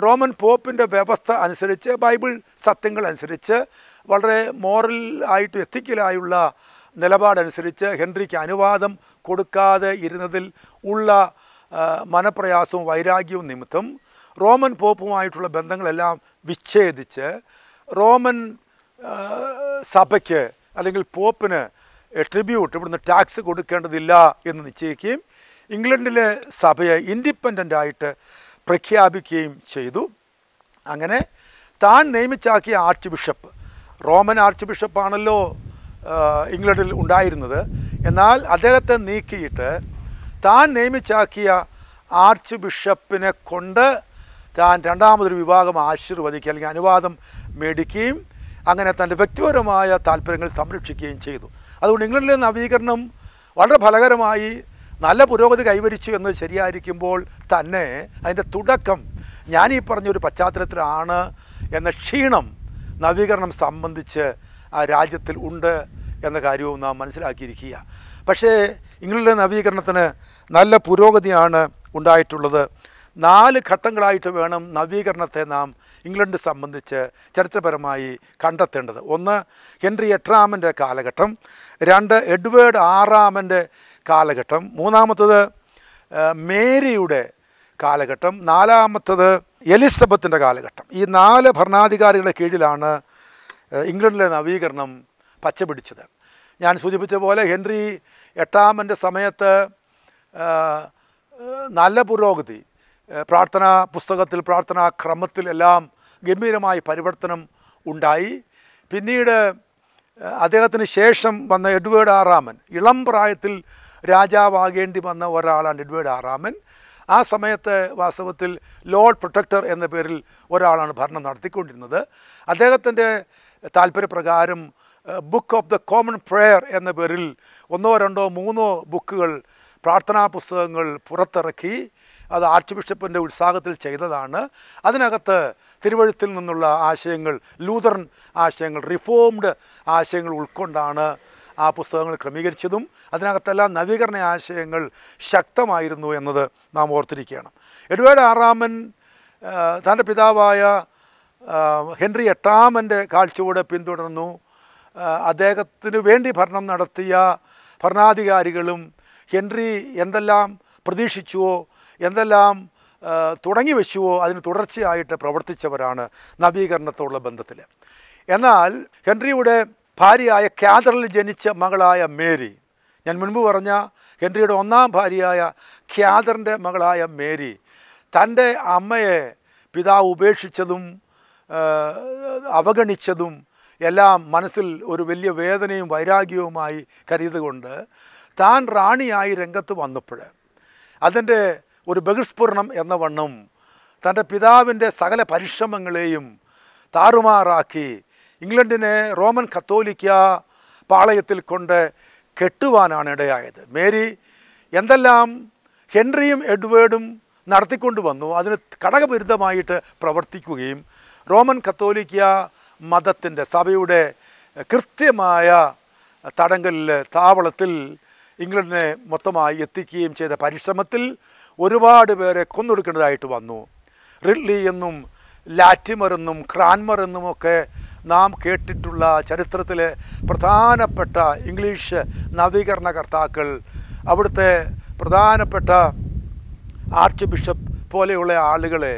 റോമൻ പോപ്പിൻ്റെ വ്യവസ്ഥ അനുസരിച്ച് ബൈബിൾ സത്യങ്ങൾ അനുസരിച്ച് വളരെ മോറൽ ആയിട്ട് എത്തിക്കലായുള്ള നിലപാടനുസരിച്ച് ഹെൻറിക്ക് അനുവാദം കൊടുക്കാതെ ഇരുന്നതിൽ ഉള്ള മനപ്രയാസവും വൈരാഗ്യവും നിമിത്തം റോമൻ പോപ്പുമായിട്ടുള്ള ബന്ധങ്ങളെല്ലാം വിച്ഛേദിച്ച് റോമൻ സഭയ്ക്ക് അല്ലെങ്കിൽ പോപ്പിന് ട്രിബ്യൂട്ട് ഇവിടുന്ന് ടാക്സ് കൊടുക്കേണ്ടതില്ല എന്ന് നിശ്ചയിക്കുകയും ഇംഗ്ലണ്ടിലെ സഭയെ ഇൻഡിപെൻഡൻ്റ് ആയിട്ട് പ്രഖ്യാപിക്കുകയും ചെയ്തു അങ്ങനെ താൻ നിയമിച്ചാക്കിയ ആർച്ച് ബിഷപ്പ് റോമൻ ആർച്ച് ബിഷപ്പാണല്ലോ ഇംഗ്ലണ്ടിൽ ഉണ്ടായിരുന്നത് എന്നാൽ അദ്ദേഹത്തെ നീക്കിയിട്ട് താൻ നിയമിച്ചാക്കിയ ആർച്ച് ബിഷപ്പിനെ കൊണ്ട് താൻ രണ്ടാമതൊരു വിഭാഗം ആശീർവദിക്കുക അല്ലെങ്കിൽ അനുവാദം മേടിക്കുകയും അങ്ങനെ തൻ്റെ വ്യക്തിപരമായ താല്പര്യങ്ങൾ സംരക്ഷിക്കുകയും ചെയ്തു അതുകൊണ്ട് ഇംഗ്ലണ്ടിലെ നവീകരണം വളരെ ഫലകരമായി നല്ല പുരോഗതി കൈവരിച്ചു എന്ന് ശരിയായിരിക്കുമ്പോൾ തന്നെ അതിൻ്റെ തുടക്കം ഞാൻ ഈ പറഞ്ഞൊരു പശ്ചാത്തലത്തിലാണ് എന്ന ക്ഷീണം നവീകരണം സംബന്ധിച്ച് ആ രാജ്യത്തിൽ ഉണ്ട് എന്ന കാര്യവും നാം മനസ്സിലാക്കിയിരിക്കുക പക്ഷേ ഇംഗ്ലണ്ടിലെ നവീകരണത്തിന് നല്ല പുരോഗതിയാണ് ഉണ്ടായിട്ടുള്ളത് നാല് ഘട്ടങ്ങളായിട്ട് വേണം നവീകരണത്തെ നാം ഇംഗ്ലണ്ട് സംബന്ധിച്ച് ചരിത്രപരമായി കണ്ടെത്തേണ്ടത് ഒന്ന് ഹെൻറി എട്ടാമൻ്റെ കാലഘട്ടം രണ്ട് എഡ്വേർഡ് ആറാമൻ്റെ കാലഘട്ടം മൂന്നാമത്തത് മേരിയുടെ കാലഘട്ടം നാലാമത്തത് എലിസബത്തിൻ്റെ കാലഘട്ടം ഈ നാല് ഭരണാധികാരികളുടെ കീഴിലാണ് ഇംഗ്ലണ്ടിലെ നവീകരണം പച്ചപിടിച്ചത് ഞാൻ സൂചിപ്പിച്ച പോലെ ഹെൻറി എട്ടാമൻ്റെ സമയത്ത് നല്ല പുരോഗതി പ്രാർത്ഥനാ പുസ്തകത്തിൽ പ്രാർത്ഥനാ ക്രമത്തിലെല്ലാം ഗംഭീരമായ പരിവർത്തനം ഉണ്ടായി പിന്നീട് അദ്ദേഹത്തിന് ശേഷം വന്ന എഡ്വേർഡ് ആറാമൻ ഇളം പ്രായത്തിൽ രാജാവാകേണ്ടി വന്ന ഒരാളാണ് എഡ്വേർഡ് ആറാമൻ ആ സമയത്ത് വാസ്തവത്തിൽ ലോർഡ് പ്രൊട്ടക്ടർ എന്ന പേരിൽ ഒരാളാണ് ഭരണം നടത്തിക്കൊണ്ടിരുന്നത് അദ്ദേഹത്തിൻ്റെ താല്പര്യപ്രകാരം book of the common prayer എന്ന പേരിൽ ഒന്നോ രണ്ടോ മൂന്നോ ബുക്കുകൾ പ്രാർത്ഥനാ പുസ്തകങ്ങൾ പുറത്തിറക്കി അത് ആർച്ച് ബിഷപ്പിൻ്റെ ഉത്സാഹത്തിൽ ചെയ്തതാണ് അതിനകത്ത് തിരുവഴുത്തിൽ നിന്നുള്ള ആശയങ്ങൾ ലൂതറൻ ആശയങ്ങൾ റിഫോംഡ് ആശയങ്ങൾ ഉൾക്കൊണ്ടാണ് ആ പുസ്തകങ്ങൾ ക്രമീകരിച്ചതും അതിനകത്തെല്ലാം നവീകരണ ആശയങ്ങൾ ശക്തമായിരുന്നു എന്നത് നാം ഓർത്തിരിക്കുകയാണ് എഡ്വേർഡ് ആറാമൻ തൻ്റെ പിതാവായ ഹെൻറി എട്ടാമൻ്റെ കാഴ്ചയോടെ പിന്തുടർന്നു അദ്ദേഹത്തിന് വേണ്ടി ഭരണം നടത്തിയ ഭരണാധികാരികളും ഹെൻറി എന്തെല്ലാം പ്രതീക്ഷിച്ചുവോ എന്തെല്ലാം തുടങ്ങി വെച്ചുവോ അതിന് തുടർച്ചയായിട്ട് പ്രവർത്തിച്ചവരാണ് നവീകരണത്തോടുള്ള ബന്ധത്തിൽ എന്നാൽ ഹെൻറിയുടെ ഭാര്യയായ ക്യാതറിൽ ജനിച്ച മകളായ മേരി ഞാൻ മുൻപ് പറഞ്ഞ ഹെൻറിയുടെ ഒന്നാം ഭാര്യയായ ഖ്യാദറിൻ്റെ മകളായ മേരി തൻ്റെ അമ്മയെ പിതാവ് ഉപേക്ഷിച്ചതും അവഗണിച്ചതും എല്ലാം മനസ്സിൽ ഒരു വലിയ വേദനയും വൈരാഗ്യവുമായി കരുതുകൊണ്ട് താൻ റാണിയായി രംഗത്ത് വന്നപ്പോൾ അതിൻ്റെ ഒരു ബഹിസ്ഫുരണം എന്ന വണ്ണം തൻ്റെ പിതാവിൻ്റെ സകല പരിശ്രമങ്ങളെയും താറുമാറാക്കി ഇംഗ്ലണ്ടിനെ റോമൻ കത്തോലിക്ക പാളയത്തിൽ കൊണ്ട് കെട്ടുവാനാണ് ഇടയായത് മേരി എന്തെല്ലാം ഹെൻറിയും എഡ്വേർഡും നടത്തിക്കൊണ്ട് വന്നു അതിന് ഘടകവിരുദ്ധമായിട്ട് പ്രവർത്തിക്കുകയും റോമൻ കത്തോലിക്ക മതത്തിൻ്റെ സഭയുടെ കൃത്യമായ തടങ്കലിൽ താവളത്തിൽ ഇംഗ്ലണ്ടിനെ മൊത്തമായി എത്തിക്കുകയും ചെയ്ത പരിശ്രമത്തിൽ ഒരുപാട് പേരെ കൊന്നൊടുക്കേണ്ടതായിട്ട് വന്നു റിഡ്ലി എന്നും ലാറ്റിമർ എന്നും ക്രാൻമർ ഒക്കെ നാം കേട്ടിട്ടുള്ള ചരിത്രത്തിലെ പ്രധാനപ്പെട്ട ഇംഗ്ലീഷ് നവീകരണകർത്താക്കൾ അവിടുത്തെ പ്രധാനപ്പെട്ട ആർച്ച് ബിഷപ്പ് പോലെയുള്ള ആളുകളെ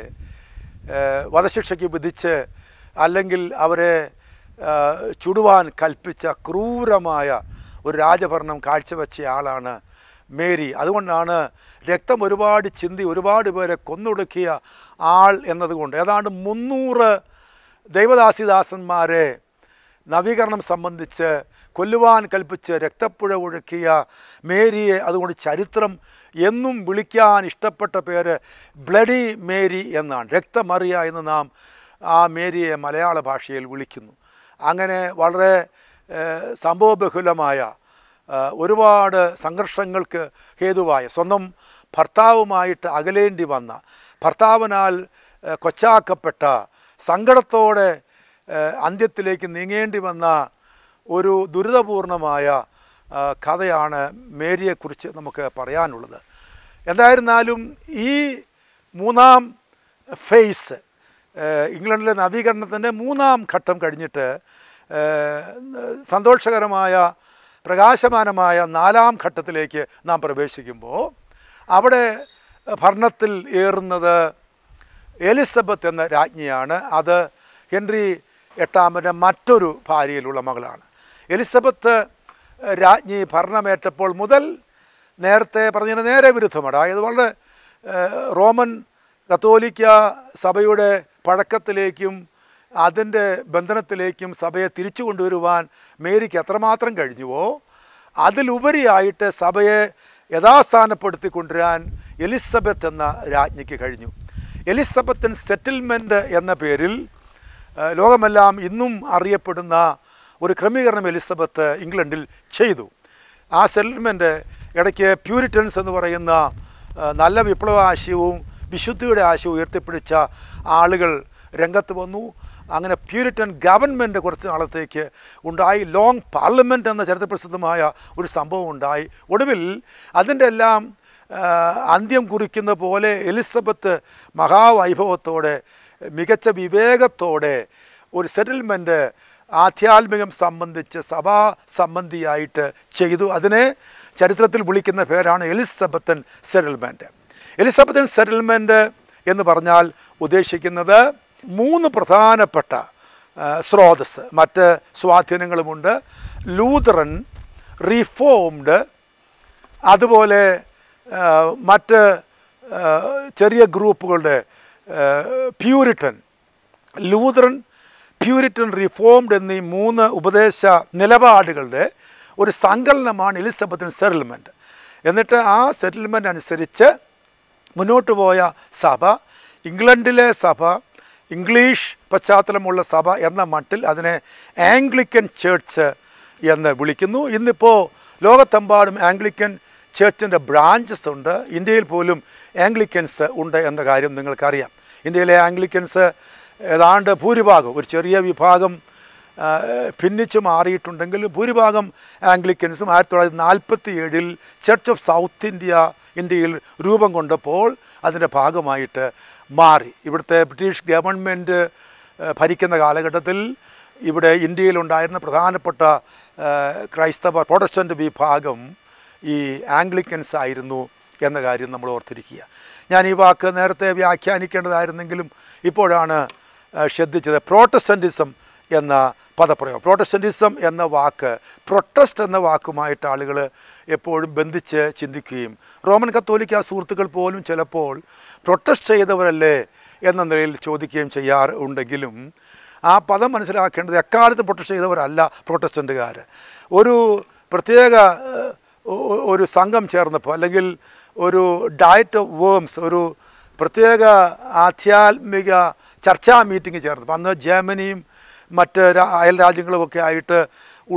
വധശിക്ഷയ്ക്ക് വിധിച്ച് അല്ലെങ്കിൽ അവരെ ചുടുവാൻ കൽപ്പിച്ച ക്രൂരമായ ഒരു രാജഭരണം കാഴ്ചവെച്ച ആളാണ് മേരി അതുകൊണ്ടാണ് രക്തം ഒരുപാട് ചിന്തി ഒരുപാട് പേരെ കൊന്നൊടുക്കിയ ആൾ എന്നതുകൊണ്ട് ഏതാണ്ട് മുന്നൂറ് ദൈവദാസിദാസന്മാരെ നവീകരണം സംബന്ധിച്ച് കൊല്ലുവാൻ കൽപ്പിച്ച് രക്തപ്പുഴ ഒഴുക്കിയ മേരിയെ അതുകൊണ്ട് ചരിത്രം എന്നും വിളിക്കാൻ ഇഷ്ടപ്പെട്ട പേര് ബ്ലഡി മേരി എന്നാണ് രക്തമറിയ എന്ന് നാം ആ മേരിയെ മലയാള ഭാഷയിൽ വിളിക്കുന്നു അങ്ങനെ വളരെ സംഭവബഹുലമായ ഒരുപാട് സംഘർഷങ്ങൾക്ക് ഹേതുവായ സ്വന്തം ഭർത്താവുമായിട്ട് അകലേണ്ടി വന്ന ഭർത്താവിനാൽ കൊച്ചാക്കപ്പെട്ട സങ്കടത്തോടെ അന്ത്യത്തിലേക്ക് നീങ്ങേണ്ടി വന്ന ഒരു ദുരിതപൂർണമായ കഥയാണ് മേരിയെക്കുറിച്ച് നമുക്ക് പറയാനുള്ളത് എന്തായിരുന്നാലും ഈ മൂന്നാം ഫേസ് ഇംഗ്ലണ്ടിലെ നവീകരണത്തിൻ്റെ മൂന്നാം ഘട്ടം കഴിഞ്ഞിട്ട് സന്തോഷകരമായ പ്രകാശമാനമായ നാലാം ഘട്ടത്തിലേക്ക് നാം പ്രവേശിക്കുമ്പോൾ അവിടെ ഭരണത്തിൽ ഏറുന്നത് എലിസബത്ത് എന്ന രാജ്ഞിയാണ് അത് ഹെൻറി എട്ടാമൻ്റെ മറ്റൊരു ഭാര്യയിലുള്ള മകളാണ് എലിസബത്ത് രാജ്ഞി ഭരണമേറ്റപ്പോൾ മുതൽ നേരത്തെ പറഞ്ഞതിന് നേരെ വിരുദ്ധമാണ് അതായത് വളരെ റോമൻ കത്തോലിക്ക സഭയുടെ പഴക്കത്തിലേക്കും അതിൻ്റെ ബന്ധനത്തിലേക്കും സഭയെ തിരിച്ചു കൊണ്ടുവരുവാൻ മേരിക്ക് എത്രമാത്രം കഴിഞ്ഞുവോ അതിലുപരിയായിട്ട് സഭയെ യഥാസ്ഥാനപ്പെടുത്തി കൊണ്ടുവരാൻ എലിസബത്ത് എന്ന രാജ്ഞിക്ക് കഴിഞ്ഞു എലിസബത്തിൻ സെറ്റിൽമെൻറ്റ് എന്ന പേരിൽ ലോകമെല്ലാം ഇന്നും അറിയപ്പെടുന്ന ഒരു ക്രമീകരണം എലിസബത്ത് ഇംഗ്ലണ്ടിൽ ചെയ്തു ആ സെറ്റിൽമെൻറ്റ് ഇടയ്ക്ക് പ്യൂരിറ്റൻസ് എന്ന് പറയുന്ന നല്ല വിപ്ലവ ആശയവും വിശുദ്ധിയുടെ ആശയവും ഉയർത്തിപ്പിടിച്ച ആളുകൾ രംഗത്ത് വന്നു അങ്ങനെ പ്യൂരിറ്റൻ ഗവൺമെൻറ് കുറച്ച് നാളത്തേക്ക് ഉണ്ടായി ലോങ് പാർലമെൻ്റ് എന്ന ചരിത്രപ്രസിദ്ധമായ ഒരു സംഭവം ഉണ്ടായി ഒടുവിൽ അതിൻ്റെ എല്ലാം അന്ത്യം കുറിക്കുന്ന പോലെ എലിസബത്ത് മഹാവൈഭവത്തോടെ മികച്ച വിവേകത്തോടെ ഒരു സെറ്റിൽമെൻറ്റ് ആധ്യാത്മികം സംബന്ധിച്ച് സഭാ സംബന്ധിയായിട്ട് ചെയ്തു അതിനെ ചരിത്രത്തിൽ വിളിക്കുന്ന പേരാണ് എലിസബത്തൻ സെറ്റിൽമെൻറ്റ് എലിസബത്തൻ സെറ്റിൽമെൻറ്റ് എന്ന് പറഞ്ഞാൽ ഉദ്ദേശിക്കുന്നത് മൂന്ന് പ്രധാനപ്പെട്ട സ്രോതസ് മറ്റ് സ്വാധീനങ്ങളുമുണ്ട് ലൂതറൻ റീഫോംഡ് അതുപോലെ മറ്റ് ചെറിയ ഗ്രൂപ്പുകളുടെ പ്യൂരിറ്റൻ ലൂതറൻ പ്യൂരിറ്റൻ റിഫോംഡ് എന്നീ മൂന്ന് ഉപദേശ നിലപാടുകളുടെ ഒരു സങ്കലനമാണ് എലിസബത്തിൻ സെറ്റിൽമെൻറ്റ് എന്നിട്ട് ആ സെറ്റിൽമെൻ്റ് അനുസരിച്ച് മുന്നോട്ട് പോയ സഭ ഇംഗ്ലണ്ടിലെ സഭ ഇംഗ്ലീഷ് പശ്ചാത്തലമുള്ള സഭ എന്ന മട്ടിൽ അതിനെ ആംഗ്ലിക്കൻ ചേർച്ച് എന്ന് വിളിക്കുന്നു ഇന്നിപ്പോൾ ലോകത്തെമ്പാടും ആംഗ്ലിക്കൻ ചേർച്ചിൻ്റെ ബ്രാഞ്ചസ് ഉണ്ട് ഇന്ത്യയിൽ പോലും ആംഗ്ലിക്കൻസ് ഉണ്ട് എന്ന കാര്യം നിങ്ങൾക്കറിയാം ഇന്ത്യയിലെ ആംഗ്ലിക്കൻസ് ഏതാണ്ട് ഭൂരിഭാഗം ഒരു ചെറിയ വിഭാഗം ഭിന്നിച്ചു മാറിയിട്ടുണ്ടെങ്കിലും ഭൂരിഭാഗം ആംഗ്ലിക്കൻസും ആയിരത്തി തൊള്ളായിരത്തി നാൽപ്പത്തി ഏഴിൽ ചർച്ച് ഓഫ് സൗത്ത് ഇന്ത്യ ഇന്ത്യയിൽ രൂപം കൊണ്ടപ്പോൾ അതിൻ്റെ ഭാഗമായിട്ട് മാറി ഇവിടുത്തെ ബ്രിട്ടീഷ് ഗവൺമെൻറ് ഭരിക്കുന്ന കാലഘട്ടത്തിൽ ഇവിടെ ഇന്ത്യയിലുണ്ടായിരുന്ന പ്രധാനപ്പെട്ട ക്രൈസ്തവ പ്രൊട്ടസ്റ്റൻ്റ് വിഭാഗം ഈ ആംഗ്ലിക്കൻസ് ആയിരുന്നു എന്ന കാര്യം നമ്മൾ ഓർത്തിരിക്കുക ഞാൻ ഈ വാക്ക് നേരത്തെ വ്യാഖ്യാനിക്കേണ്ടതായിരുന്നെങ്കിലും ഇപ്പോഴാണ് ശ്രദ്ധിച്ചത് പ്രോട്ടസ്റ്റൻറ്റിസം എന്ന പദപ്രയോഗം പ്രോട്ടസ്റ്റൻറ്റിസം എന്ന വാക്ക് പ്രൊട്ടസ്റ്റ് എന്ന വാക്കുമായിട്ട് ആളുകൾ എപ്പോഴും ബന്ധിച്ച് ചിന്തിക്കുകയും റോമൻ കത്തോലിക്ക സുഹൃത്തുക്കൾ പോലും ചിലപ്പോൾ പ്രൊട്ടസ്റ്റ് ചെയ്തവരല്ലേ എന്ന നിലയിൽ ചോദിക്കുകയും ചെയ്യാറ് ഉണ്ടെങ്കിലും ആ പദം മനസ്സിലാക്കേണ്ടത് എക്കാലത്തും പ്രൊട്ടസ്റ്റ് ചെയ്തവരല്ല പ്രൊട്ടസ്റ്റൻറ്റുകാർ ഒരു പ്രത്യേക ഒരു സംഘം ചേർന്നപ്പോൾ അല്ലെങ്കിൽ ഒരു ഡയറ്റ് ഓഫ് വേംസ് ഒരു പ്രത്യേക ആധ്യാത്മിക ചർച്ചാ മീറ്റിംഗ് ചേർന്നപ്പോൾ അന്ന് ജർമ്മനിയും മറ്റ് അയൽ രാജ്യങ്ങളുമൊക്കെ ആയിട്ട്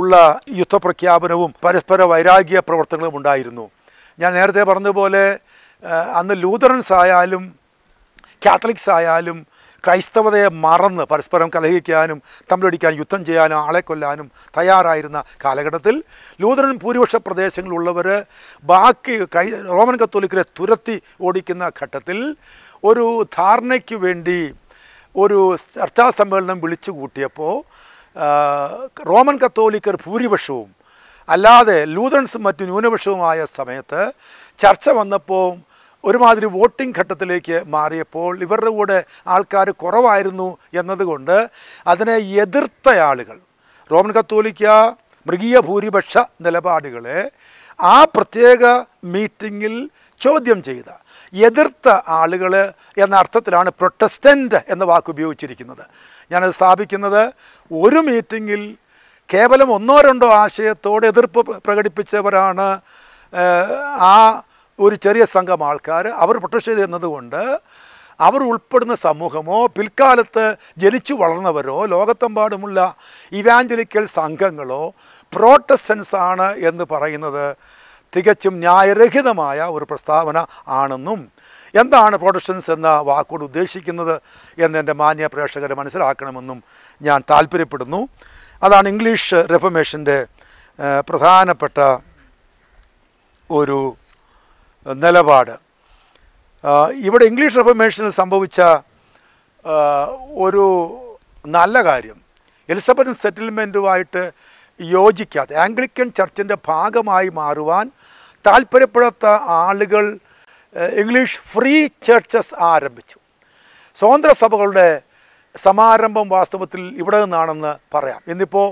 ഉള്ള യുദ്ധപ്രഖ്യാപനവും പരസ്പര വൈരാഗ്യ പ്രവർത്തനങ്ങളും ഉണ്ടായിരുന്നു ഞാൻ നേരത്തെ പറഞ്ഞതുപോലെ അന്ന് ലൂതറൻസ് ആയാലും കാത്തലിക്സ് ആയാലും ക്രൈസ്തവതയെ മറന്ന് പരസ്പരം കലഹിക്കാനും തമ്മിലടിക്കാനും യുദ്ധം ചെയ്യാനും ആളെ കൊല്ലാനും തയ്യാറായിരുന്ന കാലഘട്ടത്തിൽ ലൂതറൻ ഭൂരിപക്ഷ പ്രദേശങ്ങളുള്ളവർ ബാക്കി ക്രൈ റോമൻ കത്തോലിക്കരെ തുരത്തി ഓടിക്കുന്ന ഘട്ടത്തിൽ ഒരു ധാരണയ്ക്ക് വേണ്ടി ഒരു ചർച്ചാ സമ്മേളനം വിളിച്ചു കൂട്ടിയപ്പോൾ റോമൻ കത്തോലിക്കർ ഭൂരിപക്ഷവും അല്ലാതെ ലൂതൻസും മറ്റു ന്യൂനപക്ഷവുമായ സമയത്ത് ചർച്ച വന്നപ്പോൾ ഒരുമാതിരി വോട്ടിംഗ് ഘട്ടത്തിലേക്ക് മാറിയപ്പോൾ ഇവരുടെ കൂടെ ആൾക്കാർ കുറവായിരുന്നു എന്നതുകൊണ്ട് അതിനെ എതിർത്ത ആളുകൾ റോമൻ കത്തോലിക്ക മൃഗീയ ഭൂരിപക്ഷ നിലപാടുകളെ ആ പ്രത്യേക മീറ്റിങ്ങിൽ ചോദ്യം ചെയ്താൽ എതിർത്ത ആളുകൾ എന്ന അർത്ഥത്തിലാണ് പ്രൊട്ടസ്റ്റൻ്റ് എന്ന വാക്ക് ഉപയോഗിച്ചിരിക്കുന്നത് ഞാനത് സ്ഥാപിക്കുന്നത് ഒരു മീറ്റിങ്ങിൽ കേവലം ഒന്നോ രണ്ടോ ആശയത്തോട് എതിർപ്പ് പ്രകടിപ്പിച്ചവരാണ് ആ ഒരു ചെറിയ സംഘം ആൾക്കാർ അവർ പ്രൊട്ടസ്റ്റ് എന്നതുകൊണ്ട് അവർ ഉൾപ്പെടുന്ന സമൂഹമോ പിൽക്കാലത്ത് ജനിച്ചു വളർന്നവരോ ലോകത്തെമ്പാടുമുള്ള ഇവാഞ്ചലിക്കൽ സംഘങ്ങളോ പ്രോട്ടസ്റ്റൻസ് ആണ് എന്ന് പറയുന്നത് തികച്ചും ന്യായരഹിതമായ ഒരു പ്രസ്താവന ആണെന്നും എന്താണ് പ്രൊഡക്ഷൻസ് എന്ന വാക്കോട് ഉദ്ദേശിക്കുന്നത് എൻ്റെ മാന്യ പ്രേക്ഷകരെ മനസ്സിലാക്കണമെന്നും ഞാൻ താല്പര്യപ്പെടുന്നു അതാണ് ഇംഗ്ലീഷ് റെഫമേഷൻ്റെ പ്രധാനപ്പെട്ട ഒരു നിലപാട് ഇവിടെ ഇംഗ്ലീഷ് റെഫമേഷനിൽ സംഭവിച്ച ഒരു നല്ല കാര്യം എലിസബത്ത് സെറ്റിൽമെൻറ്റുമായിട്ട് യോജിക്കാതെ ആംഗ്ലിക്കൻ ചർച്ചിൻ്റെ ഭാഗമായി മാറുവാൻ താല്പര്യപ്പെടാത്ത ആളുകൾ ഇംഗ്ലീഷ് ഫ്രീ ചർച്ചസ് ആരംഭിച്ചു സ്വതന്ത്ര സഭകളുടെ സമാരംഭം വാസ്തവത്തിൽ ഇവിടെ നിന്നാണെന്ന് പറയാം ഇന്നിപ്പോൾ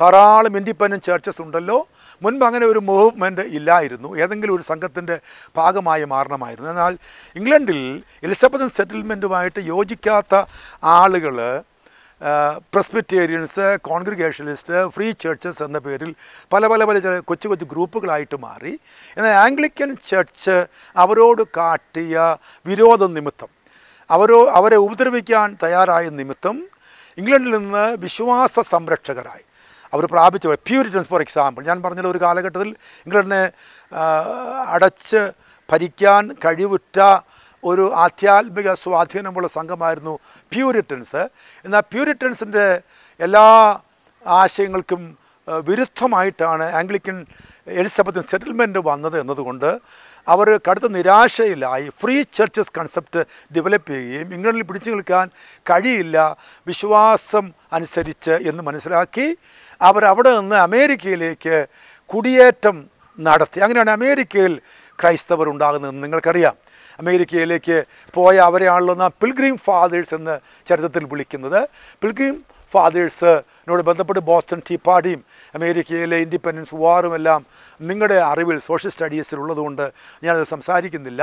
ധാരാളം ഇൻഡിപെൻഡൻറ്റ് ചർച്ചസ് ഉണ്ടല്ലോ മുൻപ് അങ്ങനെ ഒരു മൂവ്മെൻറ്റ് ഇല്ലായിരുന്നു ഏതെങ്കിലും ഒരു സംഘത്തിൻ്റെ ഭാഗമായി മാറണമായിരുന്നു എന്നാൽ ഇംഗ്ലണ്ടിൽ എലിസബത്തൻ സെറ്റിൽമെൻറ്റുമായിട്ട് യോജിക്കാത്ത ആളുകൾ പ്രസ്ബിറ്റേറിയൻസ് കോൺഗ്രിഗേഷനിസ്റ്റ് ഫ്രീ ചേർച്ചസ് എന്ന പേരിൽ പല പല പല ചില കൊച്ചു കൊച്ചു ഗ്രൂപ്പുകളായിട്ട് മാറി എന്നാൽ ആംഗ്ലിക്കൻ ചർച്ച് അവരോട് കാട്ടിയ വിരോധം നിമിത്തം അവരോ അവരെ ഉപദ്രവിക്കാൻ തയ്യാറായ നിമിത്തം ഇംഗ്ലണ്ടിൽ നിന്ന് വിശ്വാസ സംരക്ഷകരായി അവർ പ്രാപിച്ചു പ്യൂരിറ്റൻസ് ഫോർ എക്സാമ്പിൾ ഞാൻ പറഞ്ഞ ഒരു കാലഘട്ടത്തിൽ ഇംഗ്ലണ്ടിനെ അടച്ച് ഭരിക്കാൻ കഴിവുറ്റ ഒരു ആധ്യാത്മിക സ്വാധീനമുള്ള സംഘമായിരുന്നു പ്യൂരിറ്റൻസ് എന്നാൽ പ്യൂരിറ്റൻസിൻ്റെ എല്ലാ ആശയങ്ങൾക്കും വിരുദ്ധമായിട്ടാണ് ആംഗ്ലിക്കൻ എലിസബത്ത് സെറ്റിൽമെൻറ്റ് വന്നത് എന്നതുകൊണ്ട് അവർ കടുത്ത നിരാശയിലായി ഫ്രീ ചർച്ചസ് കൺസെപ്റ്റ് ഡെവലപ്പ് ചെയ്യുകയും ഇംഗ്ലണ്ടിൽ പിടിച്ചു നിൽക്കാൻ കഴിയില്ല വിശ്വാസം അനുസരിച്ച് എന്ന് മനസ്സിലാക്കി അവർ അവിടെ നിന്ന് അമേരിക്കയിലേക്ക് കുടിയേറ്റം നടത്തി അങ്ങനെയാണ് അമേരിക്കയിൽ ക്രൈസ്തവർ ഉണ്ടാകുന്നതെന്ന് നിങ്ങൾക്കറിയാം അമേരിക്കയിലേക്ക് പോയ അവരെയാണല്ലോ പിൽഗ്രീം ഫാദേഴ്സ് എന്ന് ചരിത്രത്തിൽ വിളിക്കുന്നത് പിൽഗ്രീം ഫാദേഴ്സിനോട് ബന്ധപ്പെട്ട് ബോസ്റ്റൺ ടീ പാർട്ടിയും അമേരിക്കയിലെ ഇൻഡിപെൻഡൻസ് വാറും എല്ലാം നിങ്ങളുടെ അറിവിൽ സോഷ്യൽ സ്റ്റഡീസിലുള്ളതുകൊണ്ട് ഉള്ളതുകൊണ്ട് ഞാനത് സംസാരിക്കുന്നില്ല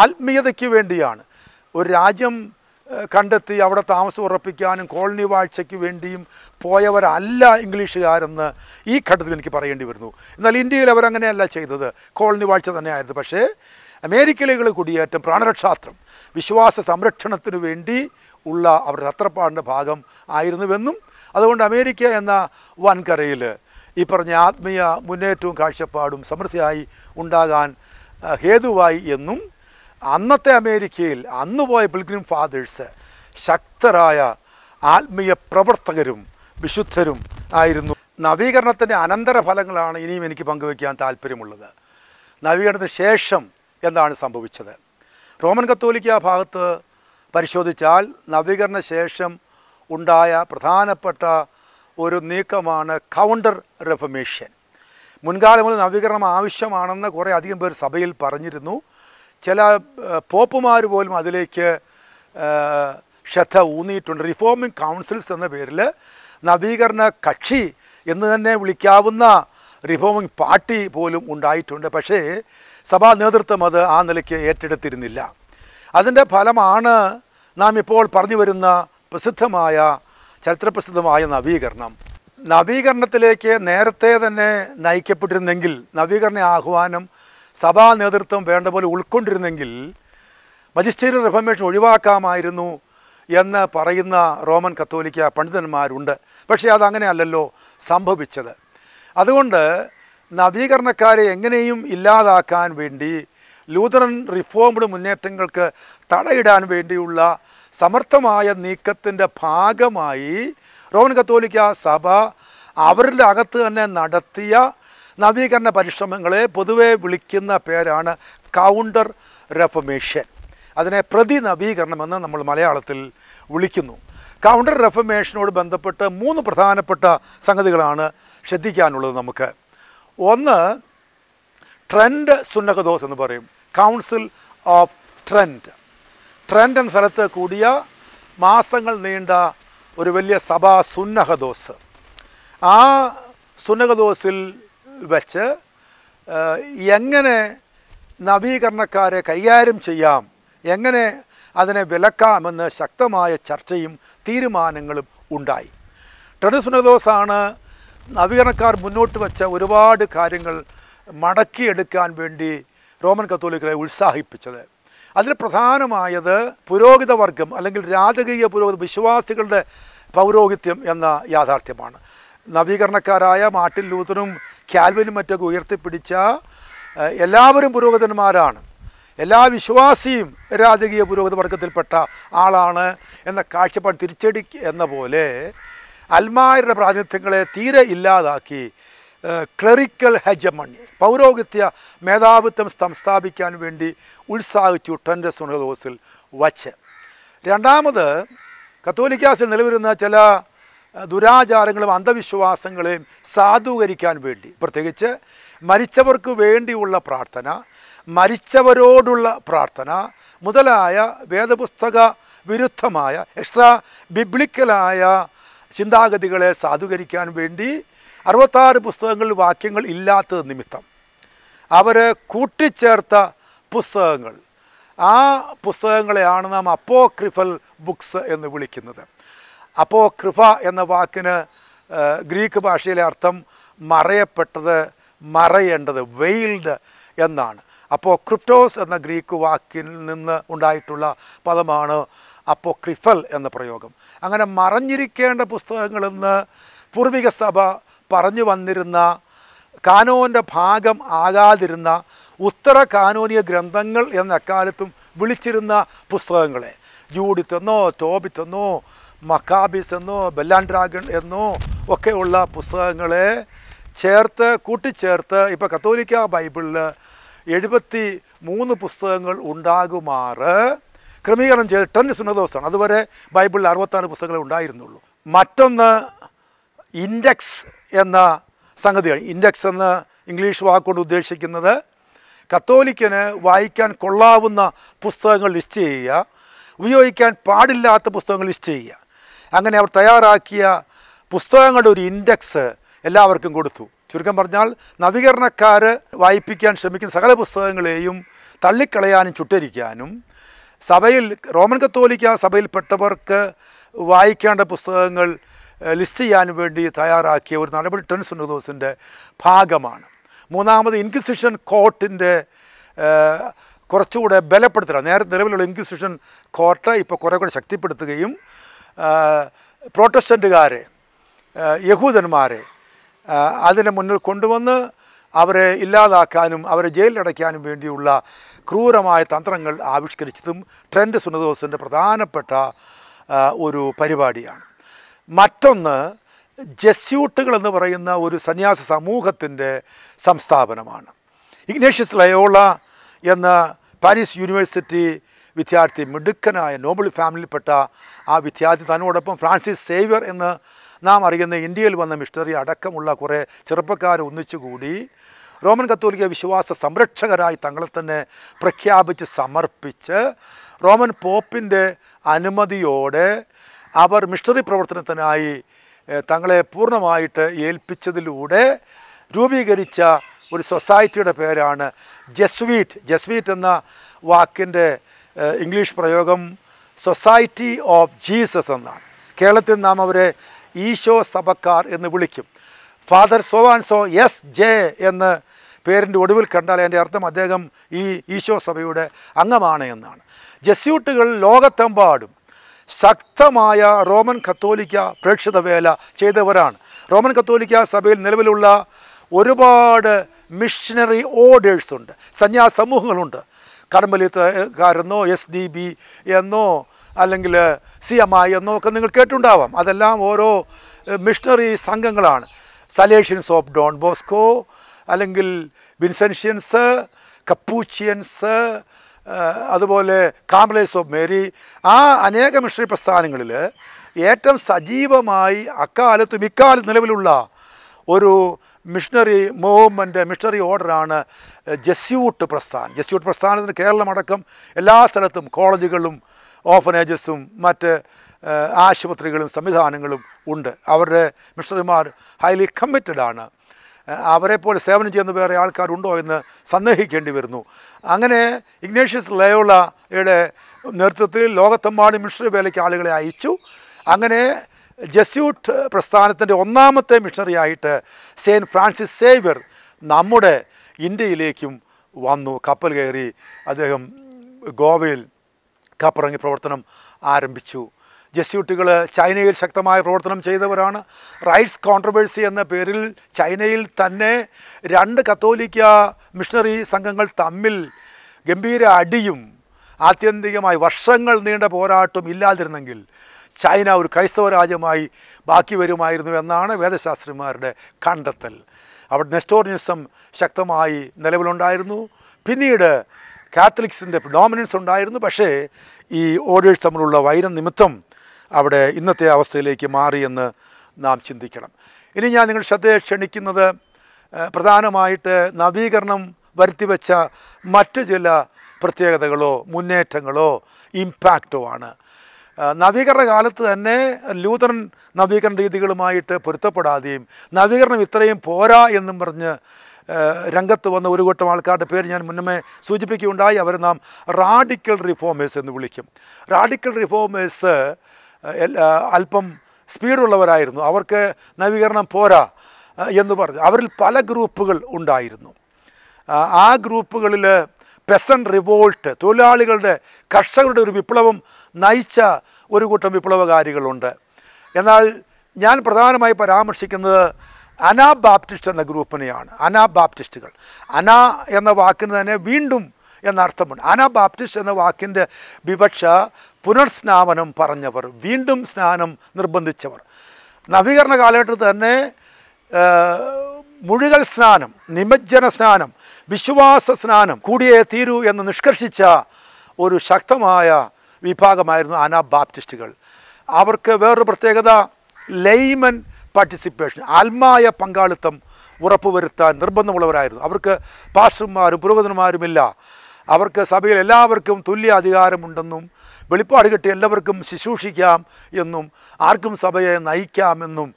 ആത്മീയതയ്ക്ക് വേണ്ടിയാണ് ഒരു രാജ്യം കണ്ടെത്തി അവിടെ താമസം ഉറപ്പിക്കാനും കോളനി വാഴ്ചയ്ക്ക് വേണ്ടിയും പോയവരല്ല ഇംഗ്ലീഷുകാരെന്ന് ഈ ഘട്ടത്തിൽ എനിക്ക് പറയേണ്ടി വരുന്നു എന്നാൽ ഇന്ത്യയിൽ അവരങ്ങനെയല്ല ചെയ്തത് കോളനി വാഴ്ച തന്നെയായിരുന്നു പക്ഷേ അമേരിക്കയിലേക്കുള്ള കുടിയേറ്റം പ്രാണരക്ഷാത്രം വിശ്വാസ സംരക്ഷണത്തിനു വേണ്ടി ഉള്ള അവരുടെ അത്രപ്പാടിൻ്റെ ഭാഗം ആയിരുന്നുവെന്നും അതുകൊണ്ട് അമേരിക്ക എന്ന വൻകരയിൽ ഈ പറഞ്ഞ ആത്മീയ മുന്നേറ്റവും കാഴ്ചപ്പാടും സമൃദ്ധിയായി ഉണ്ടാകാൻ ഹേതുവായി എന്നും അന്നത്തെ അമേരിക്കയിൽ അന്ന് പോയ പിൽഗ്രിം ഫാദേഴ്സ് ശക്തരായ ആത്മീയ പ്രവർത്തകരും വിശുദ്ധരും ആയിരുന്നു നവീകരണത്തിൻ്റെ അനന്തര ഫലങ്ങളാണ് ഇനിയും എനിക്ക് പങ്കുവയ്ക്കാൻ താല്പര്യമുള്ളത് നവീകരണത്തിന് ശേഷം എന്താണ് സംഭവിച്ചത് റോമൻ കത്തോലിക്ക ഭാഗത്ത് പരിശോധിച്ചാൽ നവീകരണ ശേഷം ഉണ്ടായ പ്രധാനപ്പെട്ട ഒരു നീക്കമാണ് കൗണ്ടർ റെഫമേഷൻ മുൻകാലം നവീകരണം ആവശ്യമാണെന്ന് കുറേ അധികം പേർ സഭയിൽ പറഞ്ഞിരുന്നു ചില പോപ്പുമാർ പോലും അതിലേക്ക് ശ്രദ്ധ ഊന്നിയിട്ടുണ്ട് റിഫോമിംഗ് കൗൺസിൽസ് എന്ന പേരിൽ നവീകരണ കക്ഷി എന്ന് തന്നെ വിളിക്കാവുന്ന റിഫോമിംഗ് പാർട്ടി പോലും ഉണ്ടായിട്ടുണ്ട് പക്ഷേ സഭാ നേതൃത്വം അത് ആ നിലയ്ക്ക് ഏറ്റെടുത്തിരുന്നില്ല അതിൻ്റെ ഫലമാണ് നാം ഇപ്പോൾ പറഞ്ഞു വരുന്ന പ്രസിദ്ധമായ ചരിത്രപ്രസിദ്ധമായ നവീകരണം നവീകരണത്തിലേക്ക് നേരത്തെ തന്നെ നയിക്കപ്പെട്ടിരുന്നെങ്കിൽ നവീകരണ ആഹ്വാനം സഭാ നേതൃത്വം വേണ്ട പോലെ ഉൾക്കൊണ്ടിരുന്നെങ്കിൽ മജിസ്ട്രേറ്റ് റിഫർമേഷൻ ഒഴിവാക്കാമായിരുന്നു എന്ന് പറയുന്ന റോമൻ കത്തോലിക്ക പണ്ഡിതന്മാരുണ്ട് പക്ഷേ അതങ്ങനെയല്ലല്ലോ സംഭവിച്ചത് അതുകൊണ്ട് നവീകരണക്കാരെ എങ്ങനെയും ഇല്ലാതാക്കാൻ വേണ്ടി ലൂതറൻ റിഫോംഡ് മുന്നേറ്റങ്ങൾക്ക് തടയിടാൻ വേണ്ടിയുള്ള സമർത്ഥമായ നീക്കത്തിൻ്റെ ഭാഗമായി റോമൻ കത്തോലിക്ക സഭ അവരുടെ അകത്ത് തന്നെ നടത്തിയ നവീകരണ പരിശ്രമങ്ങളെ പൊതുവെ വിളിക്കുന്ന പേരാണ് കൗണ്ടർ റെഫമേഷൻ അതിനെ പ്രതി നവീകരണമെന്ന് നമ്മൾ മലയാളത്തിൽ വിളിക്കുന്നു കൗണ്ടർ റെഫമേഷനോട് ബന്ധപ്പെട്ട് മൂന്ന് പ്രധാനപ്പെട്ട സംഗതികളാണ് ശ്രദ്ധിക്കാനുള്ളത് നമുക്ക് ഒന്ന് ട്രെൻഡ് സുന്നഹദോസ് എന്ന് പറയും കൗൺസിൽ ഓഫ് ട്രെൻഡ് ട്രെൻഡ് എന്ന സ്ഥലത്ത് കൂടിയ മാസങ്ങൾ നീണ്ട ഒരു വലിയ സഭാ സുന്നഹദോസ് ആ സുന്നഹദോസിൽ വച്ച് എങ്ങനെ നവീകരണക്കാരെ കൈകാര്യം ചെയ്യാം എങ്ങനെ അതിനെ വിലക്കാമെന്ന് ശക്തമായ ചർച്ചയും തീരുമാനങ്ങളും ഉണ്ടായി ട്രഡ് സുന്നദോസാണ് നവീകരണക്കാർ മുന്നോട്ട് വെച്ച ഒരുപാട് കാര്യങ്ങൾ മടക്കിയെടുക്കാൻ വേണ്ടി റോമൻ കത്തോലിക്കരെ ഉത്സാഹിപ്പിച്ചത് അതിൽ പ്രധാനമായത് പുരോഹിതവർഗം അല്ലെങ്കിൽ രാജകീയ പുരോഹിത വിശ്വാസികളുടെ പൗരോഹിത്യം എന്ന യാഥാർത്ഥ്യമാണ് നവീകരണക്കാരായ മാർട്ടിൻ ലൂത്തറും ക്യാൽവിനും മറ്റൊക്കെ ഉയർത്തിപ്പിടിച്ച എല്ലാവരും പുരോഹിതന്മാരാണ് എല്ലാ വിശ്വാസിയും രാജകീയ പുരോഹിത വർഗത്തിൽപ്പെട്ട ആളാണ് എന്ന കാഴ്ചപ്പാട് തിരിച്ചടി എന്ന പോലെ അൽമാരുടെ പ്രാതിനിധ്യങ്ങളെ തീരെ ഇല്ലാതാക്കി ക്ലറിക്കൽ ഹജമണി പൗരോഹിത്യ മേധാവിത്വം സംസ്ഥാപിക്കാൻ വേണ്ടി ഉത്സാഹിച്ചു ട്രൻ്റെ സുനദോസിൽ വച്ച് രണ്ടാമത് കത്തോലിക്കാസിൽ നിലവിരുന്ന ചില ദുരാചാരങ്ങളും അന്ധവിശ്വാസങ്ങളെയും സാധൂകരിക്കാൻ വേണ്ടി പ്രത്യേകിച്ച് മരിച്ചവർക്ക് വേണ്ടിയുള്ള പ്രാർത്ഥന മരിച്ചവരോടുള്ള പ്രാർത്ഥന മുതലായ വേദപുസ്തക വിരുദ്ധമായ എക്സ്ട്രാ ബിബ്ലിക്കലായ ചിന്താഗതികളെ സാധൂകരിക്കാൻ വേണ്ടി അറുപത്താറ് പുസ്തകങ്ങളിൽ വാക്യങ്ങൾ ഇല്ലാത്തത് നിമിത്തം അവർ കൂട്ടിച്ചേർത്ത പുസ്തകങ്ങൾ ആ പുസ്തകങ്ങളെയാണ് നാം അപ്പോക്രിഫൽ ബുക്സ് എന്ന് വിളിക്കുന്നത് ക്രിഫ എന്ന വാക്കിന് ഗ്രീക്ക് ഭാഷയിലെ അർത്ഥം മറയപ്പെട്ടത് മറയേണ്ടത് വെയിൽഡ് എന്നാണ് അപ്പോൾ ക്രിപ്റ്റോസ് എന്ന ഗ്രീക്ക് വാക്കിൽ നിന്ന് ഉണ്ടായിട്ടുള്ള പദമാണ് അപ്പോക്രിഫൽ എന്ന പ്രയോഗം അങ്ങനെ മറഞ്ഞിരിക്കേണ്ട പുസ്തകങ്ങളെന്ന് പൂർവിക സഭ പറഞ്ഞു വന്നിരുന്ന കാനോൻ്റെ ഭാഗം ആകാതിരുന്ന ഉത്തര കാനോനിയ ഗ്രന്ഥങ്ങൾ എന്ന അക്കാലത്തും വിളിച്ചിരുന്ന പുസ്തകങ്ങളെ ജൂഡിത്തെന്നോ തോബിത്തെന്നോ മക്കാബിസ് എന്നോ ബെല്ലാൻഡ്രാഗൺ എന്നോ ഒക്കെയുള്ള പുസ്തകങ്ങളെ ചേർത്ത് കൂട്ടിച്ചേർത്ത് ഇപ്പോൾ കത്തോലിക്ക ബൈബിളിൽ എഴുപത്തി മൂന്ന് പുസ്തകങ്ങൾ ഉണ്ടാകുമാറ് ക്രമീകരണം ചെയ്ത് ടെൻ സുനദോസാണ് അതുവരെ ബൈബിളിൽ അറുപത്താറ് പുസ്തകങ്ങളെ ഉണ്ടായിരുന്നുള്ളൂ മറ്റൊന്ന് ഇൻഡെക്സ് എന്ന സംഗതിയാണ് ഇൻഡെക്സ് എന്ന ഇംഗ്ലീഷ് വാക്കുകൊണ്ട് ഉദ്ദേശിക്കുന്നത് കത്തോലിക്കന് വായിക്കാൻ കൊള്ളാവുന്ന പുസ്തകങ്ങൾ ലിസ്റ്റ് ചെയ്യുക ഉപയോഗിക്കാൻ പാടില്ലാത്ത പുസ്തകങ്ങൾ ലിസ്റ്റ് ചെയ്യുക അങ്ങനെ അവർ തയ്യാറാക്കിയ പുസ്തകങ്ങളുടെ ഒരു ഇൻഡെക്സ് എല്ലാവർക്കും കൊടുത്തു ചുരുക്കം പറഞ്ഞാൽ നവീകരണക്കാർ വായിപ്പിക്കാൻ ശ്രമിക്കുന്ന സകല പുസ്തകങ്ങളെയും തള്ളിക്കളയാനും ചുട്ടരിക്കാനും സഭയിൽ റോമൻ കത്തോലിക്ക സഭയിൽപ്പെട്ടവർക്ക് വായിക്കേണ്ട പുസ്തകങ്ങൾ ലിസ്റ്റ് ചെയ്യാൻ വേണ്ടി തയ്യാറാക്കിയ ഒരു നടപടി ടെൻസ് സുനദോസിൻ്റെ ഭാഗമാണ് മൂന്നാമത് ഇൻക്വിസിഷൻ കോർട്ടിൻ്റെ കുറച്ചുകൂടെ ബലപ്പെടുത്തുക നേരത്തെ നിലവിലുള്ള ഇൻക്വിസിഷൻ കോർട്ട് ഇപ്പോൾ കുറേ കൂടെ ശക്തിപ്പെടുത്തുകയും പ്രോട്ടസ്റ്റൻറ്റുകാരെ യഹൂദന്മാരെ അതിനെ മുന്നിൽ കൊണ്ടുവന്ന് അവരെ ഇല്ലാതാക്കാനും അവരെ ജയിലിലടയ്ക്കാനും വേണ്ടിയുള്ള ക്രൂരമായ തന്ത്രങ്ങൾ ആവിഷ്കരിച്ചതും ട്രെൻഡ് സുനദോസിൻ്റെ പ്രധാനപ്പെട്ട ഒരു പരിപാടിയാണ് മറ്റൊന്ന് ജസ്യൂട്ടുകൾ എന്ന് പറയുന്ന ഒരു സന്യാസ സമൂഹത്തിൻ്റെ സംസ്ഥാപനമാണ് ഇഗ്നേഷ്യസ് ലയോള എന്ന പാരീസ് യൂണിവേഴ്സിറ്റി വിദ്യാർത്ഥി മിടുക്കനായ നോബിൾ ഫാമിലിയിൽപ്പെട്ട ആ വിദ്യാർത്ഥി തന്നോടൊപ്പം ഫ്രാൻസിസ് സേവ്യർ എന്ന നാം അറിയുന്ന ഇന്ത്യയിൽ വന്ന മിഷണറി അടക്കമുള്ള കുറേ ചെറുപ്പക്കാർ ഒന്നിച്ചുകൂടി റോമൻ കത്തോലിക്ക വിശ്വാസ സംരക്ഷകരായി തങ്ങളെ തന്നെ പ്രഖ്യാപിച്ച് സമർപ്പിച്ച് റോമൻ പോപ്പിൻ്റെ അനുമതിയോടെ അവർ മിഷണറി പ്രവർത്തനത്തിനായി തങ്ങളെ പൂർണ്ണമായിട്ട് ഏൽപ്പിച്ചതിലൂടെ രൂപീകരിച്ച ഒരു സൊസൈറ്റിയുടെ പേരാണ് ജസ്വീറ്റ് ജസ്വീറ്റ് എന്ന വാക്കിൻ്റെ ഇംഗ്ലീഷ് പ്രയോഗം സൊസൈറ്റി ഓഫ് ജീസസ് എന്നാണ് കേരളത്തിൽ നാം അവരെ ഈശോ സഭക്കാർ എന്ന് വിളിക്കും ഫാദർ സോവാൻസോ എസ് ജെ എന്ന് പേരിൻ്റെ ഒടുവിൽ കണ്ടാൽ എൻ്റെ അർത്ഥം അദ്ദേഹം ഈ ഈശോ സഭയുടെ അംഗമാണ് എന്നാണ് ജസ്യൂട്ടുകൾ ലോകത്തെമ്പാടും ശക്തമായ റോമൻ കത്തോലിക്ക പ്രേക്ഷിത വേല ചെയ്തവരാണ് റോമൻ കത്തോലിക്ക സഭയിൽ നിലവിലുള്ള ഒരുപാട് മിഷനറി ഓർഡേഴ്സ് ഉണ്ട് സന്യാസ സമൂഹങ്ങളുണ്ട് എസ് ഡി ബി എന്നോ അല്ലെങ്കിൽ സി എം ഐ എന്നൊക്കെ നിങ്ങൾ കേട്ടിട്ടുണ്ടാവാം അതെല്ലാം ഓരോ മിഷണറി സംഘങ്ങളാണ് സലേഷ്യൻസ് ഓഫ് ഡോൺ ബോസ്കോ അല്ലെങ്കിൽ വിൻസെൻഷ്യൻസ് കപ്പൂച്ചിയൻസ് അതുപോലെ കാംപ്ലേസ് ഓഫ് മേരി ആ അനേക മിഷണറി പ്രസ്ഥാനങ്ങളിൽ ഏറ്റവും സജീവമായി അക്കാലത്തും ഇക്കാലത്തും നിലവിലുള്ള ഒരു മിഷണറി മൂവ്മെൻ്റ് മിഷണറി ഓർഡറാണ് ജസ്യൂട്ട് പ്രസ്ഥാനം ജസ്യൂട്ട് പ്രസ്ഥാനത്തിന് കേരളമടക്കം എല്ലാ സ്ഥലത്തും കോളേജുകളിലും ഓഫനേജസും മറ്റ് ആശുപത്രികളും സംവിധാനങ്ങളും ഉണ്ട് അവരുടെ മിഷണറിമാർ ഹൈലി കമ്മിറ്റഡ് അവരെ അവരെപ്പോലെ സേവനം ചെയ്യുന്ന വേറെ ആൾക്കാരുണ്ടോ എന്ന് സന്ദേഹിക്കേണ്ടി വരുന്നു അങ്ങനെ ഇഗ്നേഷ്യസ് ലയോളയുടെ നേതൃത്വത്തിൽ ലോകത്തെമ്പാടി മിഷണറി വേലയ്ക്ക് ആളുകളെ അയച്ചു അങ്ങനെ ജസ്യൂട്ട് പ്രസ്ഥാനത്തിൻ്റെ ഒന്നാമത്തെ മിഷണറിയായിട്ട് സെയിൻറ്റ് ഫ്രാൻസിസ് സേവ്യർ നമ്മുടെ ഇന്ത്യയിലേക്കും വന്നു കപ്പൽ കയറി അദ്ദേഹം ഗോവയിൽ കാപ്പറങ്ങി പ്രവർത്തനം ആരംഭിച്ചു ജസ്യൂട്ടുകൾ ചൈനയിൽ ശക്തമായ പ്രവർത്തനം ചെയ്തവരാണ് റൈറ്റ്സ് കോൺട്രവേഴ്സി എന്ന പേരിൽ ചൈനയിൽ തന്നെ രണ്ട് കത്തോലിക്ക മിഷണറി സംഘങ്ങൾ തമ്മിൽ ഗംഭീര അടിയും ആത്യന്തികമായി വർഷങ്ങൾ നീണ്ട പോരാട്ടം ഇല്ലാതിരുന്നെങ്കിൽ ചൈന ഒരു ക്രൈസ്തവ രാജ്യമായി ബാക്കി വരുമായിരുന്നു എന്നാണ് വേദശാസ്ത്രിമാരുടെ കണ്ടെത്തൽ അവിടെ നെസ്റ്റോറിനിസം ശക്തമായി നിലവിലുണ്ടായിരുന്നു പിന്നീട് കാത്തലിക്സിൻ്റെ ഡോമിനൻസ് ഉണ്ടായിരുന്നു പക്ഷേ ഈ ഓർഡേഴ്സ് തമ്മിലുള്ള വൈരം നിമിത്തം അവിടെ ഇന്നത്തെ അവസ്ഥയിലേക്ക് മാറിയെന്ന് നാം ചിന്തിക്കണം ഇനി ഞാൻ നിങ്ങൾ ശ്രദ്ധയെ ക്ഷണിക്കുന്നത് പ്രധാനമായിട്ട് നവീകരണം വരുത്തിവെച്ച മറ്റ് ചില പ്രത്യേകതകളോ മുന്നേറ്റങ്ങളോ ഇമ്പാക്റ്റോ ആണ് നവീകരണ കാലത്ത് തന്നെ ലൂതൻ നവീകരണ രീതികളുമായിട്ട് പൊരുത്തപ്പെടാതെയും നവീകരണം ഇത്രയും പോരാ എന്നും പറഞ്ഞ് രംഗത്ത് വന്ന ഒരു കൂട്ടം ആൾക്കാരുടെ പേര് ഞാൻ മുന്നമേ സൂചിപ്പിക്കുകയുണ്ടായി അവരെ നാം റാഡിക്കൽ റിഫോമേഴ്സ് എന്ന് വിളിക്കും റാഡിക്കൽ റിഫോമേഴ്സ് അല്പം സ്പീഡുള്ളവരായിരുന്നു അവർക്ക് നവീകരണം പോരാ എന്ന് പറഞ്ഞു അവരിൽ പല ഗ്രൂപ്പുകൾ ഉണ്ടായിരുന്നു ആ ഗ്രൂപ്പുകളിൽ പെസൻ റിവോൾട്ട് തൊഴിലാളികളുടെ കർഷകരുടെ ഒരു വിപ്ലവം നയിച്ച ഒരു കൂട്ടം വിപ്ലവകാരികളുണ്ട് എന്നാൽ ഞാൻ പ്രധാനമായി പരാമർശിക്കുന്നത് അനാ ബാപ്റ്റിസ്റ്റ് എന്ന ഗ്രൂപ്പിനെയാണ് അനാ ബാപ്റ്റിസ്റ്റുകൾ അനാ എന്ന വാക്കിന് തന്നെ വീണ്ടും എന്നർത്ഥമുണ്ട് അനാ ബാപ്റ്റിസ്റ്റ് എന്ന വാക്കിൻ്റെ വിവക്ഷ പുനർസ്നാപനം പറഞ്ഞവർ വീണ്ടും സ്നാനം നിർബന്ധിച്ചവർ നവീകരണ കാലഘട്ടത്തിൽ തന്നെ മുഴുകൽ സ്നാനം നിമജ്ജന സ്നാനം വിശ്വാസ സ്നാനം കൂടിയേ തീരൂ എന്ന് നിഷ്കർഷിച്ച ഒരു ശക്തമായ വിഭാഗമായിരുന്നു അനാ ബാപ്റ്റിസ്റ്റുകൾ അവർക്ക് വേറൊരു പ്രത്യേകത ലൈമൻ പാർട്ടിസിപ്പേഷൻ ആത്മായ പങ്കാളിത്തം ഉറപ്പുവരുത്താൻ നിർബന്ധമുള്ളവരായിരുന്നു അവർക്ക് പാസ്റ്റർമാരും പുരോഹിതന്മാരുമില്ല അവർക്ക് സഭയിൽ എല്ലാവർക്കും തുല്യ അധികാരമുണ്ടെന്നും വെളിപ്പാട് കിട്ടി എല്ലാവർക്കും ശുശ്രൂഷിക്കാം എന്നും ആർക്കും സഭയെ നയിക്കാമെന്നും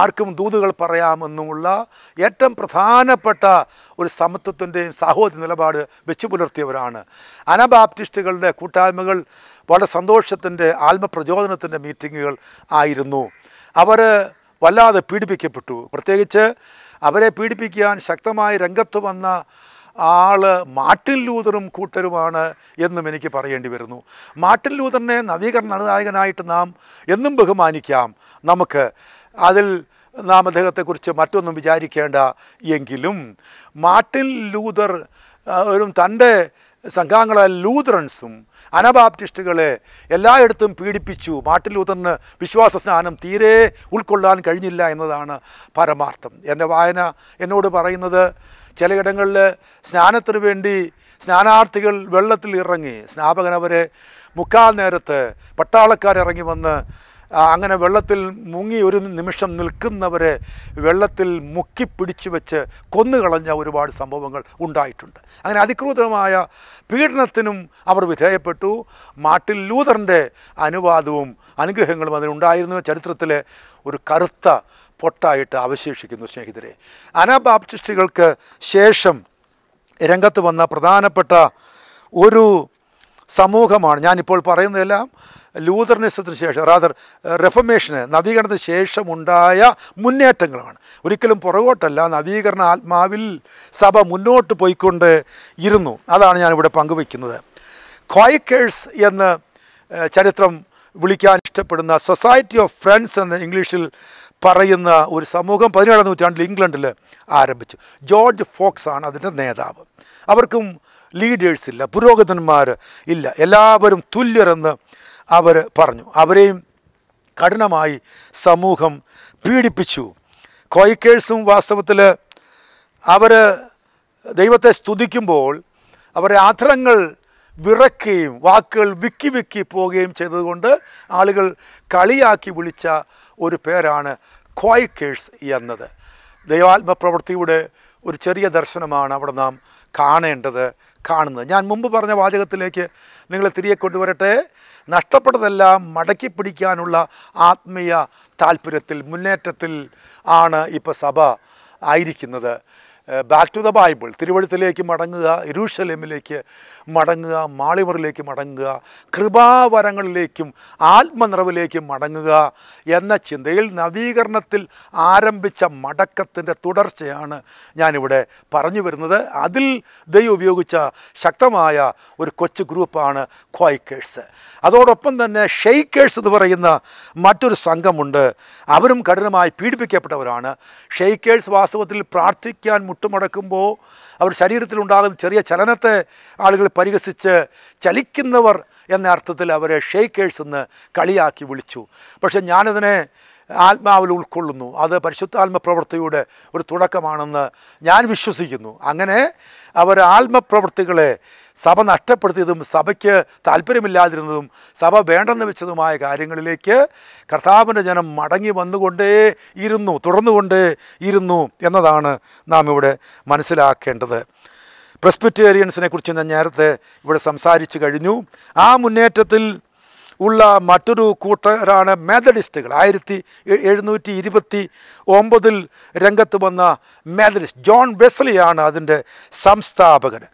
ആർക്കും ദൂതുകൾ പറയാമെന്നുമുള്ള ഏറ്റവും പ്രധാനപ്പെട്ട ഒരു സമത്വത്തിൻ്റെയും സാഹോദര്യ നിലപാട് വെച്ചു പുലർത്തിയവരാണ് അനബാപ്റ്റിസ്റ്റുകളുടെ കൂട്ടായ്മകൾ വളരെ സന്തോഷത്തിൻ്റെ ആത്മപ്രചോദനത്തിൻ്റെ മീറ്റിങ്ങുകൾ ആയിരുന്നു അവർ വല്ലാതെ പീഡിപ്പിക്കപ്പെട്ടു പ്രത്യേകിച്ച് അവരെ പീഡിപ്പിക്കാൻ ശക്തമായി രംഗത്ത് വന്ന ആൾ മാർട്ടിൻ ലൂതറും കൂട്ടരുമാണ് എന്നും എനിക്ക് പറയേണ്ടി വരുന്നു മാർട്ടിൻ ലൂതറിനെ നവീകരണ നടനായകനായിട്ട് നാം എന്നും ബഹുമാനിക്കാം നമുക്ക് അതിൽ നാം അദ്ദേഹത്തെക്കുറിച്ച് മറ്റൊന്നും വിചാരിക്കേണ്ട എങ്കിലും മാർട്ടിൻ ലൂതർ ഒരു തൻ്റെ സംഘാംഗങ്ങളെ ലൂതറൻസും അനബാപ്റ്റിസ്റ്റുകളെ എല്ലായിടത്തും പീഡിപ്പിച്ചു മാട്ടിൻ ലൂതറിന് വിശ്വാസ സ്നാനം തീരെ ഉൾക്കൊള്ളാൻ കഴിഞ്ഞില്ല എന്നതാണ് പരമാർത്ഥം എൻ്റെ വായന എന്നോട് പറയുന്നത് ചിലയിടങ്ങളിൽ സ്നാനത്തിന് വേണ്ടി സ്നാനാർത്ഥികൾ വെള്ളത്തിൽ ഇറങ്ങി സ്നാപകൻ അവരെ മുക്കാൽ നേരത്ത് പട്ടാളക്കാരിറങ്ങി വന്ന് അങ്ങനെ വെള്ളത്തിൽ മുങ്ങി ഒരു നിമിഷം നിൽക്കുന്നവരെ വെള്ളത്തിൽ മുക്കി പിടിച്ചു വെച്ച് കൊന്നുകളഞ്ഞ ഒരുപാട് സംഭവങ്ങൾ ഉണ്ടായിട്ടുണ്ട് അങ്ങനെ അതിക്രൂതമായ പീഡനത്തിനും അവർ വിധേയപ്പെട്ടു മാട്ടിൽ ലൂതറിൻ്റെ അനുവാദവും അനുഗ്രഹങ്ങളും അതിനുണ്ടായിരുന്നു ചരിത്രത്തിലെ ഒരു കറുത്ത പൊട്ടായിട്ട് അവശേഷിക്കുന്നു സ്നേഹിതരെ അനബാപ്റ്റിസ്റ്റുകൾക്ക് ശേഷം രംഗത്ത് വന്ന പ്രധാനപ്പെട്ട ഒരു സമൂഹമാണ് ഞാനിപ്പോൾ പറയുന്നതെല്ലാം ലൂതർനിസത്തിന് ശേഷം റാദർ റെഫമേഷന് നവീകരണത്തിന് ശേഷമുണ്ടായ മുന്നേറ്റങ്ങളാണ് ഒരിക്കലും പുറകോട്ടല്ല നവീകരണ ആത്മാവിൽ സഭ മുന്നോട്ട് പോയിക്കൊണ്ട് ഇരുന്നു അതാണ് ഞാനിവിടെ പങ്കുവയ്ക്കുന്നത് ക്വൈക്കേഴ്സ് എന്ന് ചരിത്രം വിളിക്കാൻ ഇഷ്ടപ്പെടുന്ന സൊസൈറ്റി ഓഫ് ഫ്രണ്ട്സ് എന്ന് ഇംഗ്ലീഷിൽ പറയുന്ന ഒരു സമൂഹം പതിനേഴാം നൂറ്റാണ്ടിൽ ഇംഗ്ലണ്ടിൽ ആരംഭിച്ചു ജോർജ് ഫോക്സ് ആണ് അതിൻ്റെ നേതാവ് അവർക്കും ലീഡേഴ്സ് ഇല്ല പുരോഗതിന്മാർ ഇല്ല എല്ലാവരും തുല്യരെന്ന് അവർ പറഞ്ഞു അവരെയും കഠിനമായി സമൂഹം പീഡിപ്പിച്ചു കോയിക്കേഴ്സും വാസ്തവത്തിൽ അവർ ദൈവത്തെ സ്തുതിക്കുമ്പോൾ അവരുടെ അധരങ്ങൾ വിറക്കുകയും വാക്കുകൾ വിക്കി വിക്കി പോവുകയും ചെയ്തതുകൊണ്ട് ആളുകൾ കളിയാക്കി വിളിച്ച ഒരു പേരാണ് കോയിക്കേഴ്സ് എന്നത് ദൈവാത്മപ്രവൃത്തിയുടെ ഒരു ചെറിയ ദർശനമാണ് അവിടെ നാം കാണേണ്ടത് കാണുന്നത് ഞാൻ മുമ്പ് പറഞ്ഞ വാചകത്തിലേക്ക് നിങ്ങളെ തിരികെ കൊണ്ടുവരട്ടെ നഷ്ടപ്പെട്ടതെല്ലാം മടക്കി പിടിക്കാനുള്ള ആത്മീയ താല്പര്യത്തിൽ മുന്നേറ്റത്തിൽ ആണ് ഇപ്പോൾ സഭ ആയിരിക്കുന്നത് ബാക്ക് ടു ദ ബൈബിൾ തിരുവഴുത്തിലേക്ക് മടങ്ങുക ഇരുഷലമിലേക്ക് മടങ്ങുക മാളിമറിലേക്ക് മടങ്ങുക കൃപാവരങ്ങളിലേക്കും ആത്മനിറവിലേക്കും മടങ്ങുക എന്ന ചിന്തയിൽ നവീകരണത്തിൽ ആരംഭിച്ച മടക്കത്തിൻ്റെ തുടർച്ചയാണ് ഞാനിവിടെ പറഞ്ഞു വരുന്നത് അതിൽ ദൈവം ഉപയോഗിച്ച ശക്തമായ ഒരു കൊച്ചു ഗ്രൂപ്പാണ് ക്വൈക്കേഴ്സ് അതോടൊപ്പം തന്നെ ഷെയ്ക്കേഴ്സ് എന്ന് പറയുന്ന മറ്റൊരു സംഘമുണ്ട് അവരും കഠിനമായി പീഡിപ്പിക്കപ്പെട്ടവരാണ് ഷെയ്ക്കേഴ്സ് വാസ്തവത്തിൽ പ്രാർത്ഥിക്കാൻ മുട്ടുമടക്കുമ്പോൾ അവർ ശരീരത്തിലുണ്ടാകുന്ന ചെറിയ ചലനത്തെ ആളുകൾ പരിഹസിച്ച് ചലിക്കുന്നവർ എന്ന അർത്ഥത്തിൽ അവരെ ഷെയ്ക്കേഴ്സ് എന്ന് കളിയാക്കി വിളിച്ചു പക്ഷെ ഞാനതിനെ ആത്മാവിൽ ഉൾക്കൊള്ളുന്നു അത് പരിശുദ്ധാത്മ പ്രവൃത്തിയുടെ ഒരു തുടക്കമാണെന്ന് ഞാൻ വിശ്വസിക്കുന്നു അങ്ങനെ അവർ ആത്മപ്രവൃത്തികളെ സഭ നഷ്ടപ്പെടുത്തിയതും സഭയ്ക്ക് താല്പര്യമില്ലാതിരുന്നതും സഭ വേണ്ടെന്ന് വെച്ചതുമായ കാര്യങ്ങളിലേക്ക് കർത്താവിൻ്റെ ജനം മടങ്ങി വന്നുകൊണ്ടേ ഇരുന്നു തുടർന്നുകൊണ്ടേ ഇരുന്നു എന്നതാണ് നാം ഇവിടെ മനസ്സിലാക്കേണ്ടത് പ്രസ്പിറ്റേറിയൻസിനെ കുറിച്ച് ഞാൻ നേരത്തെ ഇവിടെ സംസാരിച്ചു കഴിഞ്ഞു ആ മുന്നേറ്റത്തിൽ ഉള്ള മറ്റൊരു കൂട്ടരാണ് മെതഡിസ്റ്റുകൾ ആയിരത്തി എഴുന്നൂറ്റി ഇരുപത്തി ഒമ്പതിൽ രംഗത്ത് വന്ന മെതഡിസ്റ്റ് ജോൺ ബെസ്ലിയാണ് അതിൻ്റെ സംസ്ഥാപകൻ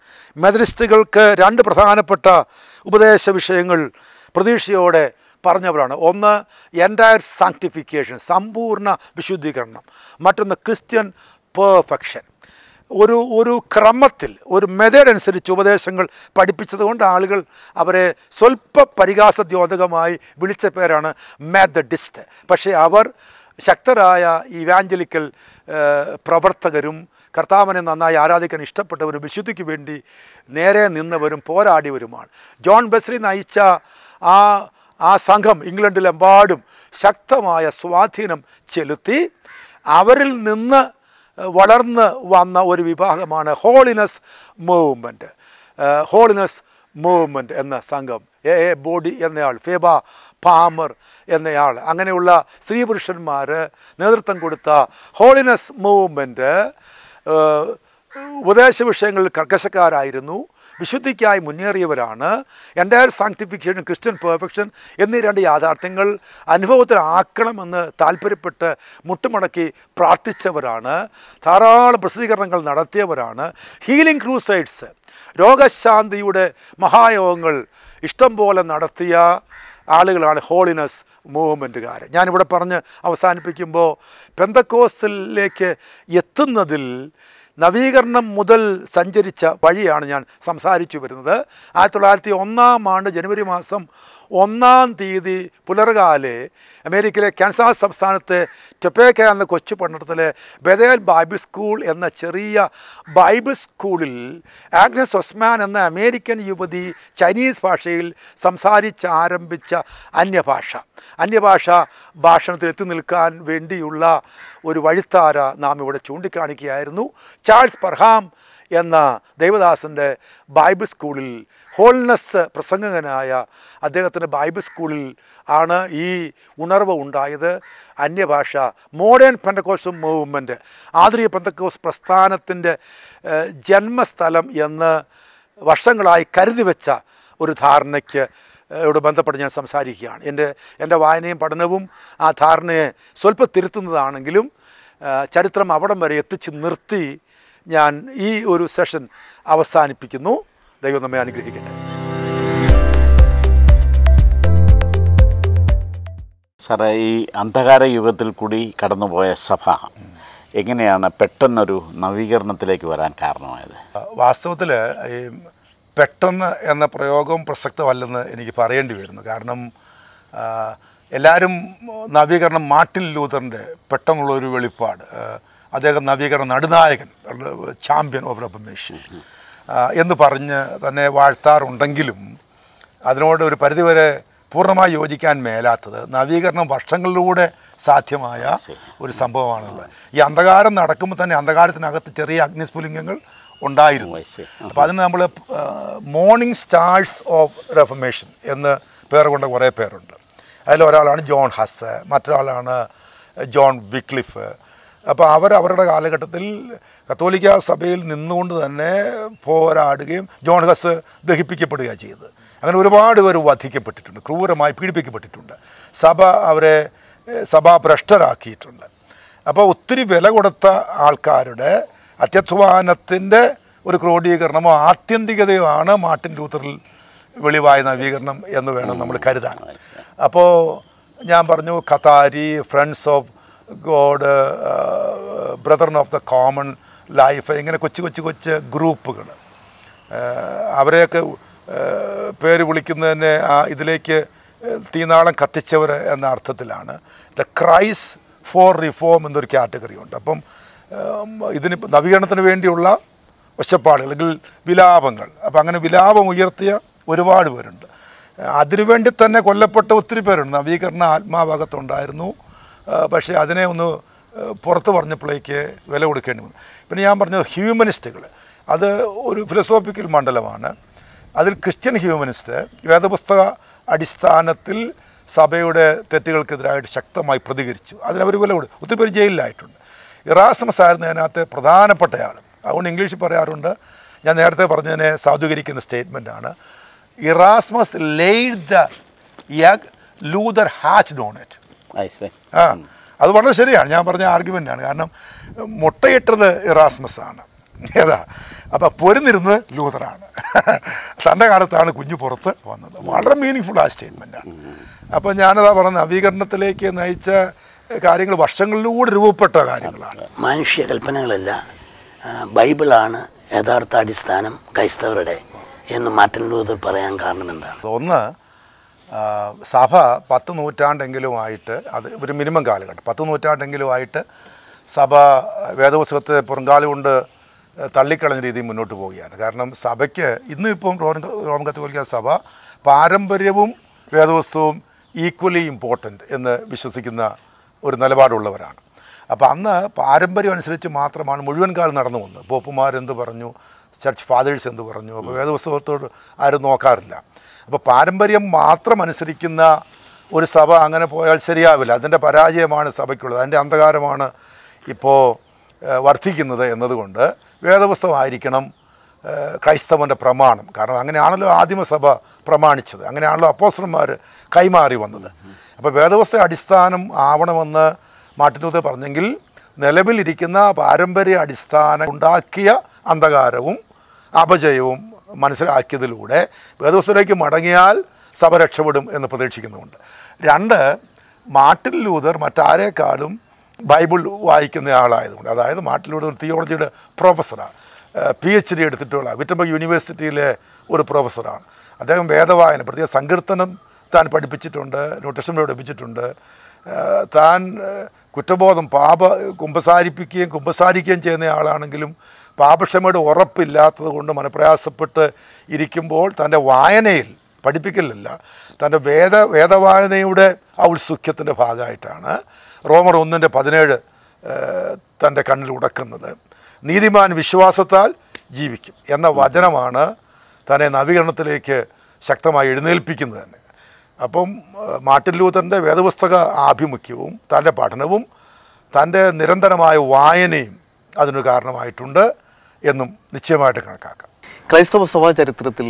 മെതഡിസ്റ്റുകൾക്ക് രണ്ട് പ്രധാനപ്പെട്ട ഉപദേശ വിഷയങ്ങൾ പ്രതീക്ഷയോടെ പറഞ്ഞവരാണ് ഒന്ന് എൻറ്റയർ സാങ്ക്ടിഫിക്കേഷൻ സമ്പൂർണ്ണ വിശുദ്ധീകരണം മറ്റൊന്ന് ക്രിസ്ത്യൻ പെർഫെക്ഷൻ ഒരു ഒരു ക്രമത്തിൽ ഒരു മെത്തേഡ് അനുസരിച്ച് ഉപദേശങ്ങൾ പഠിപ്പിച്ചതുകൊണ്ട് ആളുകൾ അവരെ സ്വല്പ പരിഹാസദ്യോതകമായി വിളിച്ച പേരാണ് മാഥഡിസ്റ്റ് പക്ഷേ അവർ ശക്തരായ ഇവാഞ്ചലിക്കൽ പ്രവർത്തകരും കർത്താവിനെ നന്നായി ആരാധിക്കാൻ ഇഷ്ടപ്പെട്ടവരും വിശുദ്ധിക്ക് വേണ്ടി നേരെ നിന്നവരും പോരാടിയവരുമാണ് ജോൺ ബെസ്ലി നയിച്ച ആ ആ സംഘം ഇംഗ്ലണ്ടിലെമ്പാടും ശക്തമായ സ്വാധീനം ചെലുത്തി അവരിൽ നിന്ന് വളർന്ന് വന്ന ഒരു വിഭാഗമാണ് ഹോളിനസ് മൂവ്മെൻറ്റ് ഹോളിനസ് മൂവ്മെൻറ്റ് എന്ന സംഘം എ എ ബോഡി എന്നയാൾ ഫേബ പാമർ എന്നയാൾ അങ്ങനെയുള്ള സ്ത്രീ പുരുഷന്മാർ നേതൃത്വം കൊടുത്ത ഹോളിനസ് മൂവ്മെൻറ്റ് ഉപദേശ വിഷയങ്ങളിൽ കർക്കശക്കാരായിരുന്നു വിശുദ്ധിക്കായി മുന്നേറിയവരാണ് എൻ്റയർ സാങ്ക്ടിഫിക്കേഷൻ ക്രിസ്ത്യൻ പെർഫെക്ഷൻ എന്നീ രണ്ട് യാഥാർത്ഥ്യങ്ങൾ അനുഭവത്തിലാക്കണമെന്ന് താല്പര്യപ്പെട്ട് മുട്ടുമടക്കി പ്രാർത്ഥിച്ചവരാണ് ധാരാളം പ്രസിദ്ധീകരണങ്ങൾ നടത്തിയവരാണ് ഹീലിംഗ് ക്രൂസൈഡ്സ് രോഗശാന്തിയുടെ മഹായോഗങ്ങൾ ഇഷ്ടം പോലെ നടത്തിയ ആളുകളാണ് ഹോളിനസ് മൂവ്മെൻറ്റുകാർ ഞാനിവിടെ പറഞ്ഞ് അവസാനിപ്പിക്കുമ്പോൾ പെന്തക്കോസിലേക്ക് എത്തുന്നതിൽ നവീകരണം മുതൽ സഞ്ചരിച്ച വഴിയാണ് ഞാൻ സംസാരിച്ചു വരുന്നത് ആയിരത്തി തൊള്ളായിരത്തി ഒന്നാം ആണ്ട് ജനുവരി മാസം ഒന്നാം തീയതി പുലർകാലെ അമേരിക്കയിലെ കാൻസാസ് സംസ്ഥാനത്തെ ടൊപ്പേക്ക എന്ന കൊച്ചു പട്ടണത്തിലെ ബദേൽ ബൈബിൾ സ്കൂൾ എന്ന ചെറിയ ബൈബിൾ സ്കൂളിൽ ആഗ്നസ് ഒസ്മാൻ എന്ന അമേരിക്കൻ യുവതി ചൈനീസ് ഭാഷയിൽ സംസാരിച്ച് ആരംഭിച്ച അന്യഭാഷ അന്യഭാഷ ഭാഷണത്തിൽ എത്തി നിൽക്കാൻ വേണ്ടിയുള്ള ഒരു വഴിത്താര നാം ഇവിടെ ചൂണ്ടിക്കാണിക്കുകയായിരുന്നു ചാൾസ് പർഹാം എന്ന ദേവദാസൻ്റെ ബൈബിൾ സ്കൂളിൽ ഹോൾനെസ് പ്രസംഗകനായ അദ്ദേഹത്തിൻ്റെ ബൈബിൾ സ്കൂളിൽ ആണ് ഈ ഉണർവ് ഉണ്ടായത് അന്യഭാഷ മോഡേൺ പെൻഡക്കോസ് മൂവ്മെൻറ്റ് ആധുനിക പെൻഡക്കോസ് പ്രസ്ഥാനത്തിൻ്റെ ജന്മസ്ഥലം എന്ന് വർഷങ്ങളായി കരുതി വെച്ച ഒരു ധാരണയ്ക്ക് യോട് ബന്ധപ്പെട്ട് ഞാൻ സംസാരിക്കുകയാണ് എൻ്റെ എൻ്റെ വായനയും പഠനവും ആ ധാരണയെ സ്വല്പം തിരുത്തുന്നതാണെങ്കിലും ചരിത്രം അവിടം വരെ എത്തിച്ച് നിർത്തി ഞാൻ ഈ ഒരു സെഷൻ അവസാനിപ്പിക്കുന്നു ദൈവം നമ്മെ അനുഗ്രഹിക്കട്ടെ സാറേ ഈ അന്ധകാര യുഗത്തിൽ കൂടി കടന്നുപോയ സഭ എങ്ങനെയാണ് പെട്ടെന്നൊരു നവീകരണത്തിലേക്ക് വരാൻ കാരണമായത് വാസ്തവത്തിൽ ഈ പെട്ടെന്ന് എന്ന പ്രയോഗം പ്രസക്തമല്ലെന്ന് എനിക്ക് പറയേണ്ടി വരുന്നു കാരണം എല്ലാവരും നവീകരണം മാർട്ടിൻ ലൂതറിൻ്റെ പെട്ടെന്നുള്ളൊരു വെളിപ്പാട് അദ്ദേഹം നവീകരണ നടുനായകൻ ചാമ്പ്യൻ ഓഫ് റബ്ബമേഷ് എന്ന് പറഞ്ഞ് തന്നെ വാഴ്ത്താറുണ്ടെങ്കിലും അതിനോട് ഒരു പരിധിവരെ പൂർണ്ണമായി യോജിക്കാൻ മേലാത്തത് നവീകരണം വർഷങ്ങളിലൂടെ സാധ്യമായ ഒരു സംഭവമാണുള്ളത് ഈ അന്ധകാരം നടക്കുമ്പോൾ തന്നെ അന്ധകാരത്തിനകത്ത് ചെറിയ അഗ്നിസ്ഫുലിംഗങ്ങൾ ഉണ്ടായിരുന്നു അപ്പോൾ അതിന് നമ്മൾ മോർണിംഗ് സ്റ്റാർസ് ഓഫ് റെഫമേഷൻ എന്ന് പേർ കൊണ്ട കുറേ പേരുണ്ട് അതിലൊരാളാണ് ജോൺ ഹസ് മറ്റൊരാളാണ് ജോൺ വിക്ലിഫ് അപ്പോൾ അവർ അവരുടെ കാലഘട്ടത്തിൽ കത്തോലിക്ക സഭയിൽ നിന്നുകൊണ്ട് തന്നെ പോരാടുകയും ജോൺ ഹസ് ദഹിപ്പിക്കപ്പെടുകയാണ് ചെയ്തത് അങ്ങനെ ഒരുപാട് പേർ വധിക്കപ്പെട്ടിട്ടുണ്ട് ക്രൂരമായി പീഡിപ്പിക്കപ്പെട്ടിട്ടുണ്ട് സഭ അവരെ സഭാഭ്രഷ്ടരാക്കിയിട്ടുണ്ട് അപ്പോൾ ഒത്തിരി വില കൊടുത്ത ആൾക്കാരുടെ അത്യധ്വാനത്തിൻ്റെ ഒരു ക്രോഡീകരണമോ ആത്യന്തികതയുമാണ് മാർട്ടിൻ ലൂത്തറിൽ വെളിവായ നവീകരണം എന്ന് വേണം നമ്മൾ കരുതാൻ അപ്പോൾ ഞാൻ പറഞ്ഞു Cathari friends of God brother of the common life ഇങ്ങനെ കൊച്ചു കൊച്ചു കൊച്ച് ഗ്രൂപ്പുകൾ അവരെയൊക്കെ പേര് വിളിക്കുന്നതിന് ആ ഇതിലേക്ക് തീനാളം കത്തിച്ചവർ എന്ന അർത്ഥത്തിലാണ് ദ ക്രൈസ് ഫോർ റിഫോം എന്നൊരു കാറ്റഗറി ഉണ്ട് അപ്പം ഇതിന് നവീകരണത്തിന് വേണ്ടിയുള്ള ഒച്ചപ്പാടുകൾ അല്ലെങ്കിൽ വിലാപങ്ങൾ അപ്പം അങ്ങനെ വിലാപം ഉയർത്തിയ ഒരുപാട് പേരുണ്ട് അതിനുവേണ്ടി തന്നെ കൊല്ലപ്പെട്ട ഒത്തിരി പേരുണ്ട് നവീകരണ ആത്മാവകത്തുണ്ടായിരുന്നു പക്ഷേ അതിനെ ഒന്ന് പുറത്ത് പറഞ്ഞപ്പോഴേക്ക് വില കൊടുക്കേണ്ടി വന്നു പിന്നെ ഞാൻ പറഞ്ഞത് ഹ്യൂമനിസ്റ്റുകൾ അത് ഒരു ഫിലോസോഫിക്കൽ മണ്ഡലമാണ് അതിൽ ക്രിസ്ത്യൻ ഹ്യൂമനിസ്റ്റ് വേദപുസ്തക അടിസ്ഥാനത്തിൽ സഭയുടെ തെറ്റുകൾക്കെതിരായിട്ട് ശക്തമായി പ്രതികരിച്ചു അതിനവർ വില കൊടുത്തു ഒത്തിരി പേര് ജയിലിലായിട്ടുണ്ട് ഇറാസ്മസ് ആയിരുന്നു അതിനകത്ത് പ്രധാനപ്പെട്ടയാൾ അതുകൊണ്ട് ഇംഗ്ലീഷിൽ പറയാറുണ്ട് ഞാൻ നേരത്തെ പറഞ്ഞതിനെ സാധൂകരിക്കുന്ന സ്റ്റേറ്റ്മെൻറ്റാണ് Erasmus laid the egg Luther hatched ഡോണറ്റ് ഇറ്റ് ആ അത് വളരെ ശരിയാണ് ഞാൻ പറഞ്ഞ ആർഗ്യുമെൻ്റാണ് കാരണം മുട്ടയിട്ടത് ഇറാസ്മസ് ആണ് ഏതാ അപ്പം പൊരുന്നിരുന്ന് ലൂതറാണ് തൻ്റെ കാലത്താണ് കുഞ്ഞു പുറത്ത് വന്നത് വളരെ മീനിങ് ആ സ്റ്റേറ്റ്മെൻറ്റാണ് അപ്പോൾ ഞാനതാ പറഞ്ഞ നവീകരണത്തിലേക്ക് നയിച്ച കാര്യങ്ങൾ വർഷങ്ങളിലൂടെ രൂപപ്പെട്ട കാര്യങ്ങളാണ് മനുഷ്യ കൽപ്പനകളല്ല ബൈബിളാണ് യഥാർത്ഥ അടിസ്ഥാനം ക്രൈസ്തവരുടെ എന്ന് മാർട്ടിൻ ലൂതർ പറയാൻ കാരണം എന്താണ് ഒന്ന് സഭ പത്ത് നൂറ്റാണ്ടെങ്കിലുമായിട്ട് അത് ഒരു മിനിമം കാലഘട്ടം പത്ത് നൂറ്റാണ്ടെങ്കിലുമായിട്ട് സഭ വേദപുസ്തകത്തെ പുറങ്കാലം കൊണ്ട് തള്ളിക്കളഞ്ഞ രീതിയിൽ മുന്നോട്ട് പോവുകയാണ് കാരണം സഭയ്ക്ക് ഇന്നിപ്പം റോമൻ റോമൻ കത്തോലിക്ക സഭ പാരമ്പര്യവും വേദവസ്തുവും ഈക്വലി ഇമ്പോർട്ടൻ്റ് എന്ന് വിശ്വസിക്കുന്ന ഒരു നിലപാടുള്ളവരാണ് അപ്പോൾ അന്ന് പാരമ്പര്യം അനുസരിച്ച് മാത്രമാണ് മുഴുവൻ കാലം നടന്നു വന്നത് പോപ്പുമാരെന്ത് പറഞ്ഞു ചർച്ച് ഫാദേഴ്സ് എന്ത് പറഞ്ഞു അപ്പോൾ വേദപുസ്തകത്തോട് ആരും നോക്കാറില്ല അപ്പോൾ പാരമ്പര്യം മാത്രം അനുസരിക്കുന്ന ഒരു സഭ അങ്ങനെ പോയാൽ ശരിയാവില്ല അതിൻ്റെ പരാജയമാണ് സഭയ്ക്കുള്ളത് അതിൻ്റെ അന്ധകാരമാണ് ഇപ്പോൾ വർദ്ധിക്കുന്നത് എന്നതുകൊണ്ട് വേദപുസ്തകമായിരിക്കണം ക്രൈസ്തവൻ്റെ പ്രമാണം കാരണം അങ്ങനെയാണല്ലോ ആദിമസഭ പ്രമാണിച്ചത് അങ്ങനെയാണല്ലോ അപ്പോസ്റ്റർമാർ കൈമാറി വന്നത് അപ്പോൾ വേദവസ്തു അടിസ്ഥാനം ആവണമെന്ന് മാട്ടിനൂത്ത് പറഞ്ഞെങ്കിൽ നിലവിലിരിക്കുന്ന പാരമ്പര്യ അടിസ്ഥാനം ഉണ്ടാക്കിയ അന്ധകാരവും അപജയവും മനസ്സിലാക്കിയതിലൂടെ വേദപുസ്തകത്തിലേക്ക് മടങ്ങിയാൽ സഭ രക്ഷപ്പെടും എന്ന് പ്രതീക്ഷിക്കുന്നുമുണ്ട് രണ്ട് മാട്ടിൽ ലൂതർ മറ്റാരേക്കാളും ബൈബിൾ വായിക്കുന്ന ആളായതുകൊണ്ട് അതായത് മാട്ടിൽ ലൂതർ തിയോളജിയുടെ പ്രൊഫസറാണ് പി എച്ച് ഡി എടുത്തിട്ടുള്ള വിറ്റംബർഗ് യൂണിവേഴ്സിറ്റിയിലെ ഒരു പ്രൊഫസറാണ് അദ്ദേഹം വേദവായന പ്രത്യേക സങ്കീർത്തനം താൻ പഠിപ്പിച്ചിട്ടുണ്ട് ന്യൂട്രീഷൻ പഠിപ്പിച്ചിട്ടുണ്ട് താൻ കുറ്റബോധം പാപ കുമ്പസാരിപ്പിക്കുകയും കുമ്പസാരിക്കുകയും ചെയ്യുന്ന ആളാണെങ്കിലും പാപക്ഷമയുടെ ഉറപ്പില്ലാത്തത് കൊണ്ട് മനപ്രയാസപ്പെട്ട് ഇരിക്കുമ്പോൾ തൻ്റെ വായനയിൽ പഠിപ്പിക്കലല്ല തൻ്റെ വേദ വേദവായനയുടെ ആ ഔത്സുഖ്യത്തിൻ്റെ ഭാഗമായിട്ടാണ് റോമർ ഒന്നിൻ്റെ പതിനേഴ് തൻ്റെ കണ്ണിൽ ഉടക്കുന്നത് നീതിമാൻ വിശ്വാസത്താൽ ജീവിക്കും എന്ന വചനമാണ് തന്നെ നവീകരണത്തിലേക്ക് ശക്തമായി എഴുന്നേൽപ്പിക്കുന്നത് തന്നെ അപ്പം മാർട്ടിൻ ലൂത്തറിൻ്റെ വേദപുസ്തക ആഭിമുഖ്യവും തൻ്റെ പഠനവും തൻ്റെ നിരന്തരമായ വായനയും അതിനു കാരണമായിട്ടുണ്ട് എന്നും നിശ്ചയമായിട്ട് കണക്കാക്കാം ക്രൈസ്തവ സഭാ ചരിത്രത്തിൽ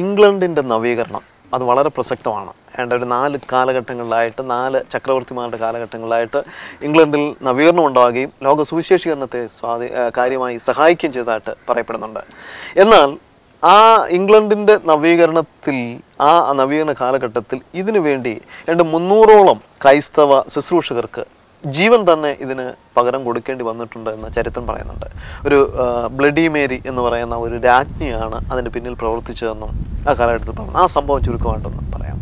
ഇംഗ്ലണ്ടിൻ്റെ നവീകരണം അത് വളരെ പ്രസക്തമാണ് ഏണ്ട ഒരു നാല് കാലഘട്ടങ്ങളിലായിട്ട് നാല് ചക്രവർത്തിമാരുടെ കാലഘട്ടങ്ങളിലായിട്ട് ഇംഗ്ലണ്ടിൽ നവീകരണം ഉണ്ടാവുകയും ലോക സുവിശേഷീകരണത്തെ സ്വാധി കാര്യമായി സഹായിക്കുകയും ചെയ്തതായിട്ട് പറയപ്പെടുന്നുണ്ട് എന്നാൽ ആ ഇംഗ്ലണ്ടിൻ്റെ നവീകരണത്തിൽ ആ നവീകരണ കാലഘട്ടത്തിൽ ഇതിനു വേണ്ടി രണ്ട് മുന്നൂറോളം ക്രൈസ്തവ ശുശ്രൂഷകർക്ക് ജീവൻ തന്നെ ഇതിന് പകരം കൊടുക്കേണ്ടി വന്നിട്ടുണ്ട് എന്ന ചരിത്രം പറയുന്നുണ്ട് ഒരു ബ്ലഡി മേരി എന്ന് പറയുന്ന ഒരു രാജ്ഞിയാണ് അതിന് പിന്നിൽ പ്രവർത്തിച്ചതെന്നും ആ കാലഘട്ടത്തിൽ പറഞ്ഞു ആ സംഭവം ചുരുക്കമായിട്ടൊന്നും പറയാം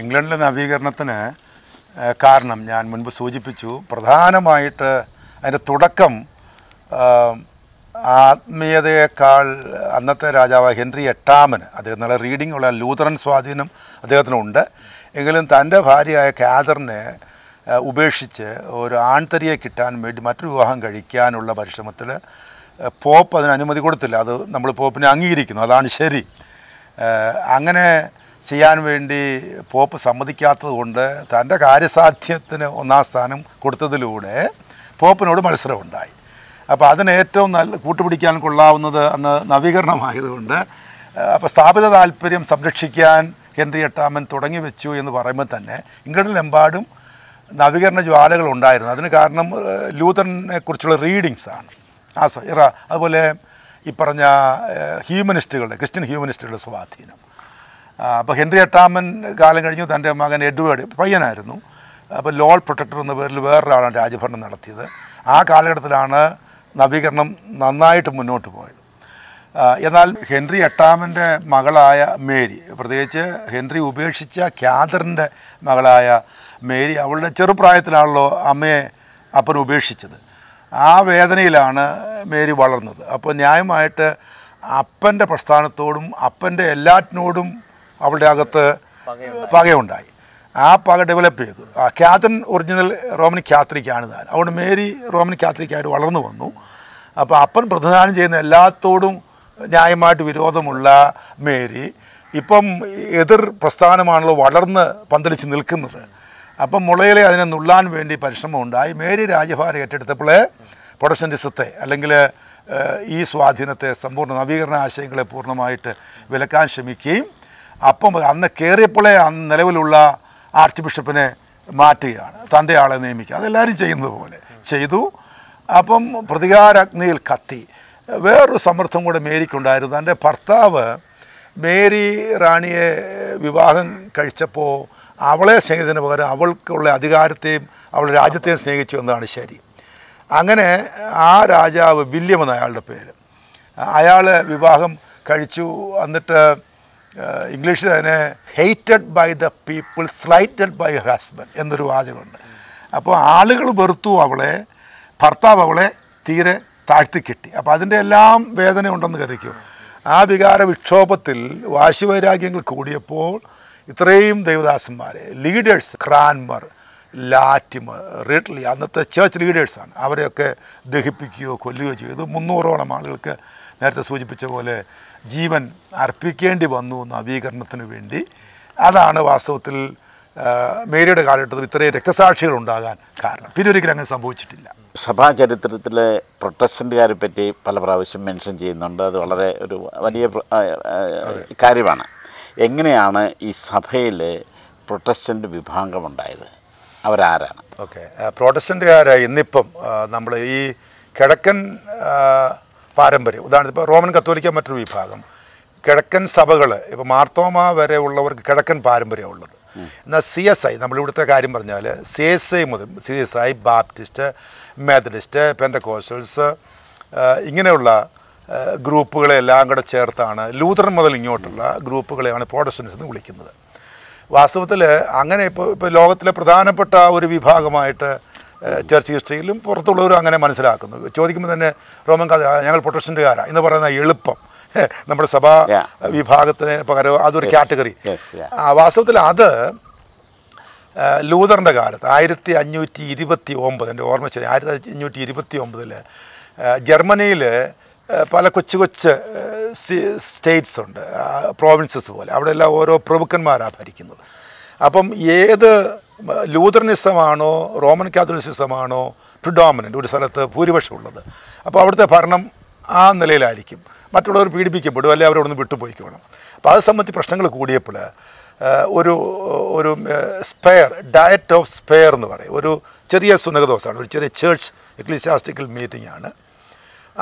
ഇംഗ്ലണ്ടിലെ നവീകരണത്തിന് കാരണം ഞാൻ മുൻപ് സൂചിപ്പിച്ചു പ്രധാനമായിട്ട് അതിൻ്റെ തുടക്കം ആത്മീയതയേക്കാൾ അന്നത്തെ രാജാവ് ഹെൻറി എട്ടാമന് അദ്ദേഹം നല്ല റീഡിംഗ് ഉള്ള ലൂതറൻ സ്വാധീനം അദ്ദേഹത്തിനുണ്ട് എങ്കിലും തൻ്റെ ഭാര്യയായ കാതറിനെ ഉപേക്ഷിച്ച് ഒരു ആൺതരിയെ കിട്ടാൻ വേണ്ടി മറ്റൊരു വിവാഹം കഴിക്കാനുള്ള പരിശ്രമത്തിൽ പോപ്പ് അതിന് അനുമതി കൊടുത്തില്ല അത് നമ്മൾ പോപ്പിനെ അംഗീകരിക്കുന്നു അതാണ് ശരി അങ്ങനെ ചെയ്യാൻ വേണ്ടി പോപ്പ് സമ്മതിക്കാത്തത് കൊണ്ട് തൻ്റെ കാര്യസാധ്യത്തിന് ഒന്നാം സ്ഥാനം കൊടുത്തതിലൂടെ പോപ്പിനോട് മത്സരമുണ്ടായി അപ്പോൾ അതിന് ഏറ്റവും നല്ല കൂട്ടുപിടിക്കാൻ കൊള്ളാവുന്നത് അന്ന് നവീകരണമായതുകൊണ്ട് അപ്പോൾ സ്ഥാപിത താല്പര്യം സംരക്ഷിക്കാൻ ഹെൻറി എട്ടാമൻ തുടങ്ങി വെച്ചു എന്ന് പറയുമ്പോൾ തന്നെ ഇംഗ്ലണ്ടിലെമ്പാടും നവീകരണ ജ്വാലകൾ ഉണ്ടായിരുന്നു അതിന് കാരണം ലൂതറിനെ കുറിച്ചുള്ള റീഡിങ്സ് ആണ് ആ ഇറ അതുപോലെ ഈ പറഞ്ഞ ഹ്യൂമനിസ്റ്റുകളുടെ ക്രിസ്ത്യൻ ഹ്യൂമനിസ്റ്റുകളുടെ സ്വാധീനം അപ്പോൾ ഹെൻറി എട്ടാമൻ കാലം കഴിഞ്ഞു തൻ്റെ മകൻ എഡ്വേർഡ് പയ്യനായിരുന്നു അപ്പോൾ ലോൾ പ്രൊട്ടക്ടർ എന്ന പേരിൽ വേറൊരാളാണ് രാജഭരണം നടത്തിയത് ആ കാലഘട്ടത്തിലാണ് നവീകരണം നന്നായിട്ട് മുന്നോട്ട് പോയത് എന്നാൽ ഹെൻറി എട്ടാമൻ്റെ മകളായ മേരി പ്രത്യേകിച്ച് ഹെൻറി ഉപേക്ഷിച്ച ക്യാദറിൻ്റെ മകളായ മേരി അവളുടെ ചെറുപ്രായത്തിലാണല്ലോ അമ്മയെ അപ്പൻ ഉപേക്ഷിച്ചത് ആ വേദനയിലാണ് മേരി വളർന്നത് അപ്പോൾ ന്യായമായിട്ട് അപ്പൻ്റെ പ്രസ്ഥാനത്തോടും അപ്പൻ്റെ എല്ലാറ്റിനോടും അവളുടെ അകത്ത് പകയുണ്ടായി ആ പക ഡെവലപ്പ് ചെയ്തു ആ ക്യാത്തൻ ഒറിജിനൽ റോമൻ ക്യാത്രിക്കാണ് താൻ അതുകൊണ്ട് മേരി റോമൻ ക്യാത്രിക്കായിട്ട് വളർന്നു വന്നു അപ്പോൾ അപ്പൻ പ്രതിദാനം ചെയ്യുന്ന എല്ലാത്തോടും ന്യായമായിട്ട് വിരോധമുള്ള മേരി ഇപ്പം എതിർ പ്രസ്ഥാനമാണല്ലോ വളർന്ന് പന്തലിച്ച് നിൽക്കുന്നത് അപ്പം മുളയിലെ അതിനെ നുള്ളാൻ വേണ്ടി പരിശ്രമം ഉണ്ടായി മേരി രാജഭാര ഏറ്റെടുത്തപ്പോൾ പ്രൊഡക്ഷൻസത്തെ അല്ലെങ്കിൽ ഈ സ്വാധീനത്തെ സമ്പൂർണ്ണ നവീകരണ ആശയങ്ങളെ പൂർണ്ണമായിട്ട് വിലക്കാൻ ശ്രമിക്കുകയും അപ്പം അന്ന് കയറിയപ്പോഴേ അന്ന് നിലവിലുള്ള ആർച്ച് ബിഷപ്പിനെ മാറ്റുകയാണ് തൻ്റെ ആളെ നിയമിക്കുക അതെല്ലാവരും ചെയ്യുന്നത് പോലെ ചെയ്തു അപ്പം പ്രതികാരാഗ്നിയിൽ കത്തി വേറൊരു സമ്മർദ്ദം കൂടെ മേരിക്കുണ്ടായിരുന്നു തൻ്റെ ഭർത്താവ് മേരി റാണിയെ വിവാഹം കഴിച്ചപ്പോൾ അവളെ സ്നേഹിച്ചതിന് പകരം അവൾക്കുള്ള അധികാരത്തെയും അവളുടെ രാജ്യത്തെയും സ്നേഹിച്ചു എന്നതാണ് ശരി അങ്ങനെ ആ രാജാവ് വില്യം എന്ന അയാളുടെ പേര് അയാൾ വിവാഹം കഴിച്ചു എന്നിട്ട് ഇംഗ്ലീഷിൽ തന്നെ hated by the people slighted by husband എന്നൊരു വാചകമുണ്ട് അപ്പോൾ ആളുകൾ വെറുത്തു അവളെ ഭർത്താവ് അവളെ തീരെ താഴ്ത്തി കിട്ടി അപ്പോൾ അതിൻ്റെ എല്ലാം വേദന ഉണ്ടെന്ന് കരുതിക്കും ആ വികാര വിക്ഷോഭത്തിൽ വാശിവൈരാഗ്യങ്ങൾ കൂടിയപ്പോൾ ഇത്രയും ദൈവദാസന്മാരെ ലീഡേഴ്സ് ക്രാൻമർ ലാറ്റിം റിഡ്ലി അന്നത്തെ ചേർച്ച് ലീഡേഴ്സാണ് അവരെയൊക്കെ ദഹിപ്പിക്കുകയോ കൊല്ലുകയോ ചെയ്തു മുന്നൂറോളം ആളുകൾക്ക് നേരത്തെ സൂചിപ്പിച്ച പോലെ ജീവൻ അർപ്പിക്കേണ്ടി വന്നു നവീകരണത്തിന് വേണ്ടി അതാണ് വാസ്തവത്തിൽ മേരിയുടെ കാലഘട്ടത്തിൽ ഇത്രയും രക്തസാക്ഷികൾ ഉണ്ടാകാൻ കാരണം പിന്നെ ഒരിക്കലും അങ്ങനെ സംഭവിച്ചിട്ടില്ല സഭാ ചരിത്രത്തിലെ പ്രൊട്ടസ്റ്റൻ്റുകാരെ പറ്റി പല പ്രാവശ്യം മെൻഷൻ ചെയ്യുന്നുണ്ട് അത് വളരെ ഒരു വലിയ കാര്യമാണ് എങ്ങനെയാണ് ഈ സഭയിൽ പ്രൊട്ടസ്റ്റൻ്റ് വിഭാഗമുണ്ടായത് അവരാരാണ് ഓക്കെ പ്രൊട്ടസ്റ്റൻ്റുകാരായി ഇന്നിപ്പം നമ്മൾ ഈ കിഴക്കൻ പാരമ്പര്യം ഉദാഹരണത്തിന് ഇപ്പോൾ റോമൻ കത്തോലിക്ക മറ്റൊരു വിഭാഗം കിഴക്കൻ സഭകൾ ഇപ്പോൾ മാർത്തോമ വരെ ഉള്ളവർക്ക് കിഴക്കൻ ഉള്ളത് എന്നാൽ സി എസ് ഐ നമ്മളിവിടുത്തെ കാര്യം പറഞ്ഞാൽ സി എസ് ഐ മുതൽ C S I Baptist Methodist Pentecostals ഇങ്ങനെയുള്ള ഗ്രൂപ്പുകളെ എല്ലാം കൂടെ ചേർത്താണ് ലൂതറൻ മുതൽ ഇങ്ങോട്ടുള്ള ഗ്രൂപ്പുകളെയാണ് പ്രോഡസ്റ്റൻസ് എന്ന് വിളിക്കുന്നത് വാസ്തവത്തിൽ അങ്ങനെ ഇപ്പോൾ ഇപ്പോൾ ലോകത്തിലെ പ്രധാനപ്പെട്ട ഒരു വിഭാഗമായിട്ട് ചർച്ച് ഹിസ്റ്ററിയിലും പുറത്തുള്ളവരും അങ്ങനെ മനസ്സിലാക്കുന്നു ചോദിക്കുമ്പോൾ തന്നെ റോമൻ കഥ ഞങ്ങൾ പ്രൊട്ടസ്റ്റൻ്റുകാരാണ് എന്ന് പറയുന്ന എളുപ്പം നമ്മുടെ സഭാ വിഭാഗത്തിന് പകരം അതൊരു കാറ്റഗറി വാസ്തവത്തിൽ അത് ലൂതറിൻ്റെ കാലത്ത് ആയിരത്തി അഞ്ഞൂറ്റി ഇരുപത്തി ഒമ്പത് എൻ്റെ ഓർമ്മ ശരി ആയിരത്തി അഞ്ഞൂറ്റി ഇരുപത്തി ഒമ്പതിൽ ജർമ്മനിയിൽ പല കൊച്ചു കൊച്ച് സ്റ്റേറ്റ്സ് ഉണ്ട് പ്രോവിൻസസ് പോലെ അവിടെയെല്ലാം ഓരോ പ്രഭുക്കന്മാരാണ് ഭരിക്കുന്നത് അപ്പം ഏത് ലൂതർനിസമാണോ റോമൻ കാത്തലിസിസമാണോ പ്രിഡോമിനൻ്റ് ഒരു സ്ഥലത്ത് ഉള്ളത് അപ്പോൾ അവിടുത്തെ ഭരണം ആ നിലയിലായിരിക്കും മറ്റുള്ളവർ പീഡിപ്പിക്കപ്പെടും അല്ലെങ്കിൽ അവരോട് ഒന്ന് വിട്ടുപോയിക്കോണം അപ്പോൾ അത് സംബന്ധിച്ച് പ്രശ്നങ്ങൾ കൂടിയപ്പോൾ ഒരു ഒരു സ്പെയർ ഡയറ്റ് ഓഫ് സ്പെയർ എന്ന് പറയും ഒരു ചെറിയ സുനഗദോസാണ് ഒരു ചെറിയ ചേർച്ച് എക്ലിസിയാസ്റ്റിക്കൽ മീറ്റിംഗ് ആണ്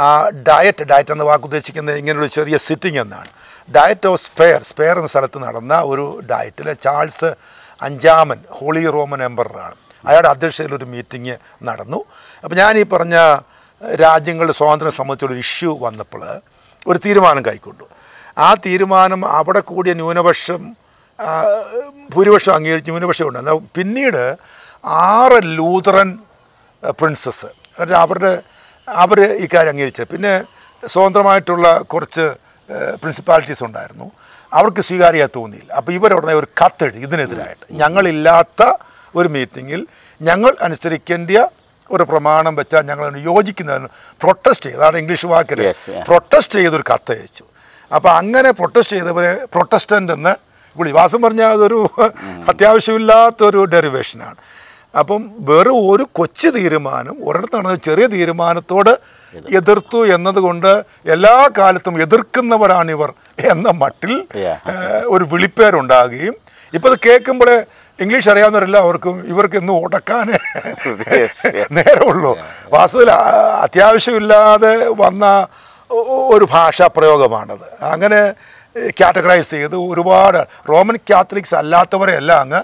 ആ ഡയറ്റ് ഡയറ്റ് എന്ന വാക്ക് ഉദ്ദേശിക്കുന്നത് ഇങ്ങനെയുള്ള ചെറിയ സിറ്റിംഗ് എന്നാണ് ഡയറ്റ് ഓഫ് സ്പെയർ സ്പെയർ എന്ന സ്ഥലത്ത് നടന്ന ഒരു ഡയറ്റിൽ ചാൾസ് അഞ്ചാമൻ ഹോളി റോമൻ എംബറാണ് അയാളുടെ അധ്യക്ഷതയിൽ ഒരു മീറ്റിംഗ് നടന്നു അപ്പോൾ ഞാൻ ഈ പറഞ്ഞ രാജ്യങ്ങളുടെ സ്വാതന്ത്ര്യം സംബന്ധിച്ചുള്ള ഇഷ്യൂ വന്നപ്പോൾ ഒരു തീരുമാനം കൈക്കൊണ്ടു ആ തീരുമാനം അവിടെ കൂടിയ ന്യൂനപക്ഷം ഭൂരിപക്ഷം അംഗീകരിച്ച് ന്യൂനപക്ഷം ഉണ്ട് പിന്നീട് ആറ് ലൂതറൻ പ്രിൻസസ് അവരുടെ അവർ ഇക്കാര്യം അംഗീകരിച്ചത് പിന്നെ സ്വതന്ത്രമായിട്ടുള്ള കുറച്ച് പ്രിൻസിപ്പാലിറ്റീസ് ഉണ്ടായിരുന്നു അവർക്ക് സ്വീകാര്യമായി തോന്നിയില്ല അപ്പോൾ ഇവരുടനെ ഒരു കത്തെഴുതി ഇതിനെതിരായിട്ട് ഞങ്ങളില്ലാത്ത ഒരു മീറ്റിങ്ങിൽ ഞങ്ങൾ അനുസരിക്കേണ്ട ഒരു പ്രമാണം വെച്ചാൽ ഞങ്ങൾ യോജിക്കുന്നതിന് പ്രൊട്ടസ്റ്റ് ചെയ്ത് അതാണ് ഇംഗ്ലീഷ് വാക്കിൽ പ്രൊട്ടസ്റ്റ് ചെയ്തൊരു കത്ത് അയച്ചു അപ്പോൾ അങ്ങനെ പ്രൊട്ടസ്റ്റ് ചെയ്തവരെ പ്രൊട്ടസ്റ്റൻ്റ് എന്ന് വിളി വാസം പറഞ്ഞാൽ അതൊരു അത്യാവശ്യമില്ലാത്തൊരു ഡെറിവേഷനാണ് അപ്പം വെറും ഒരു കൊച്ചു തീരുമാനം ഒരിടത്ത് നടന്ന ചെറിയ തീരുമാനത്തോട് എതിർത്തു എന്നതുകൊണ്ട് എല്ലാ കാലത്തും എതിർക്കുന്നവരാണിവർ എന്ന മട്ടിൽ ഒരു വിളിപ്പേരുണ്ടാകുകയും ഇപ്പം അത് കേൾക്കുമ്പോഴേ ഇംഗ്ലീഷ് അറിയാവുന്നവരല്ല അവർക്കും ഇവർക്ക് ഇന്ന് ഓടക്കാൻ നേരമുള്ളൂ വാസ്തവത്തിൽ അത്യാവശ്യമില്ലാതെ വന്ന ഒരു ഭാഷാ പ്രയോഗമാണത് അങ്ങനെ കാറ്റഗറൈസ് ചെയ്ത് ഒരുപാട് റോമൻ കാത്തലിക്സ് അല്ലാത്തവരെയല്ല അങ്ങ്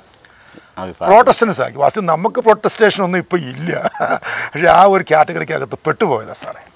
പ്രോട്ടസ്റ്റൻസ് ആക്കി വാസ്തു നമുക്ക് പ്രൊട്ടസ്റ്റേഷൻ ഒന്നും ഇപ്പോൾ ഇല്ല പക്ഷേ ആ ഒരു കാറ്റഗറിക്കകത്ത് പെട്ടുപോയതാണ് സാറേ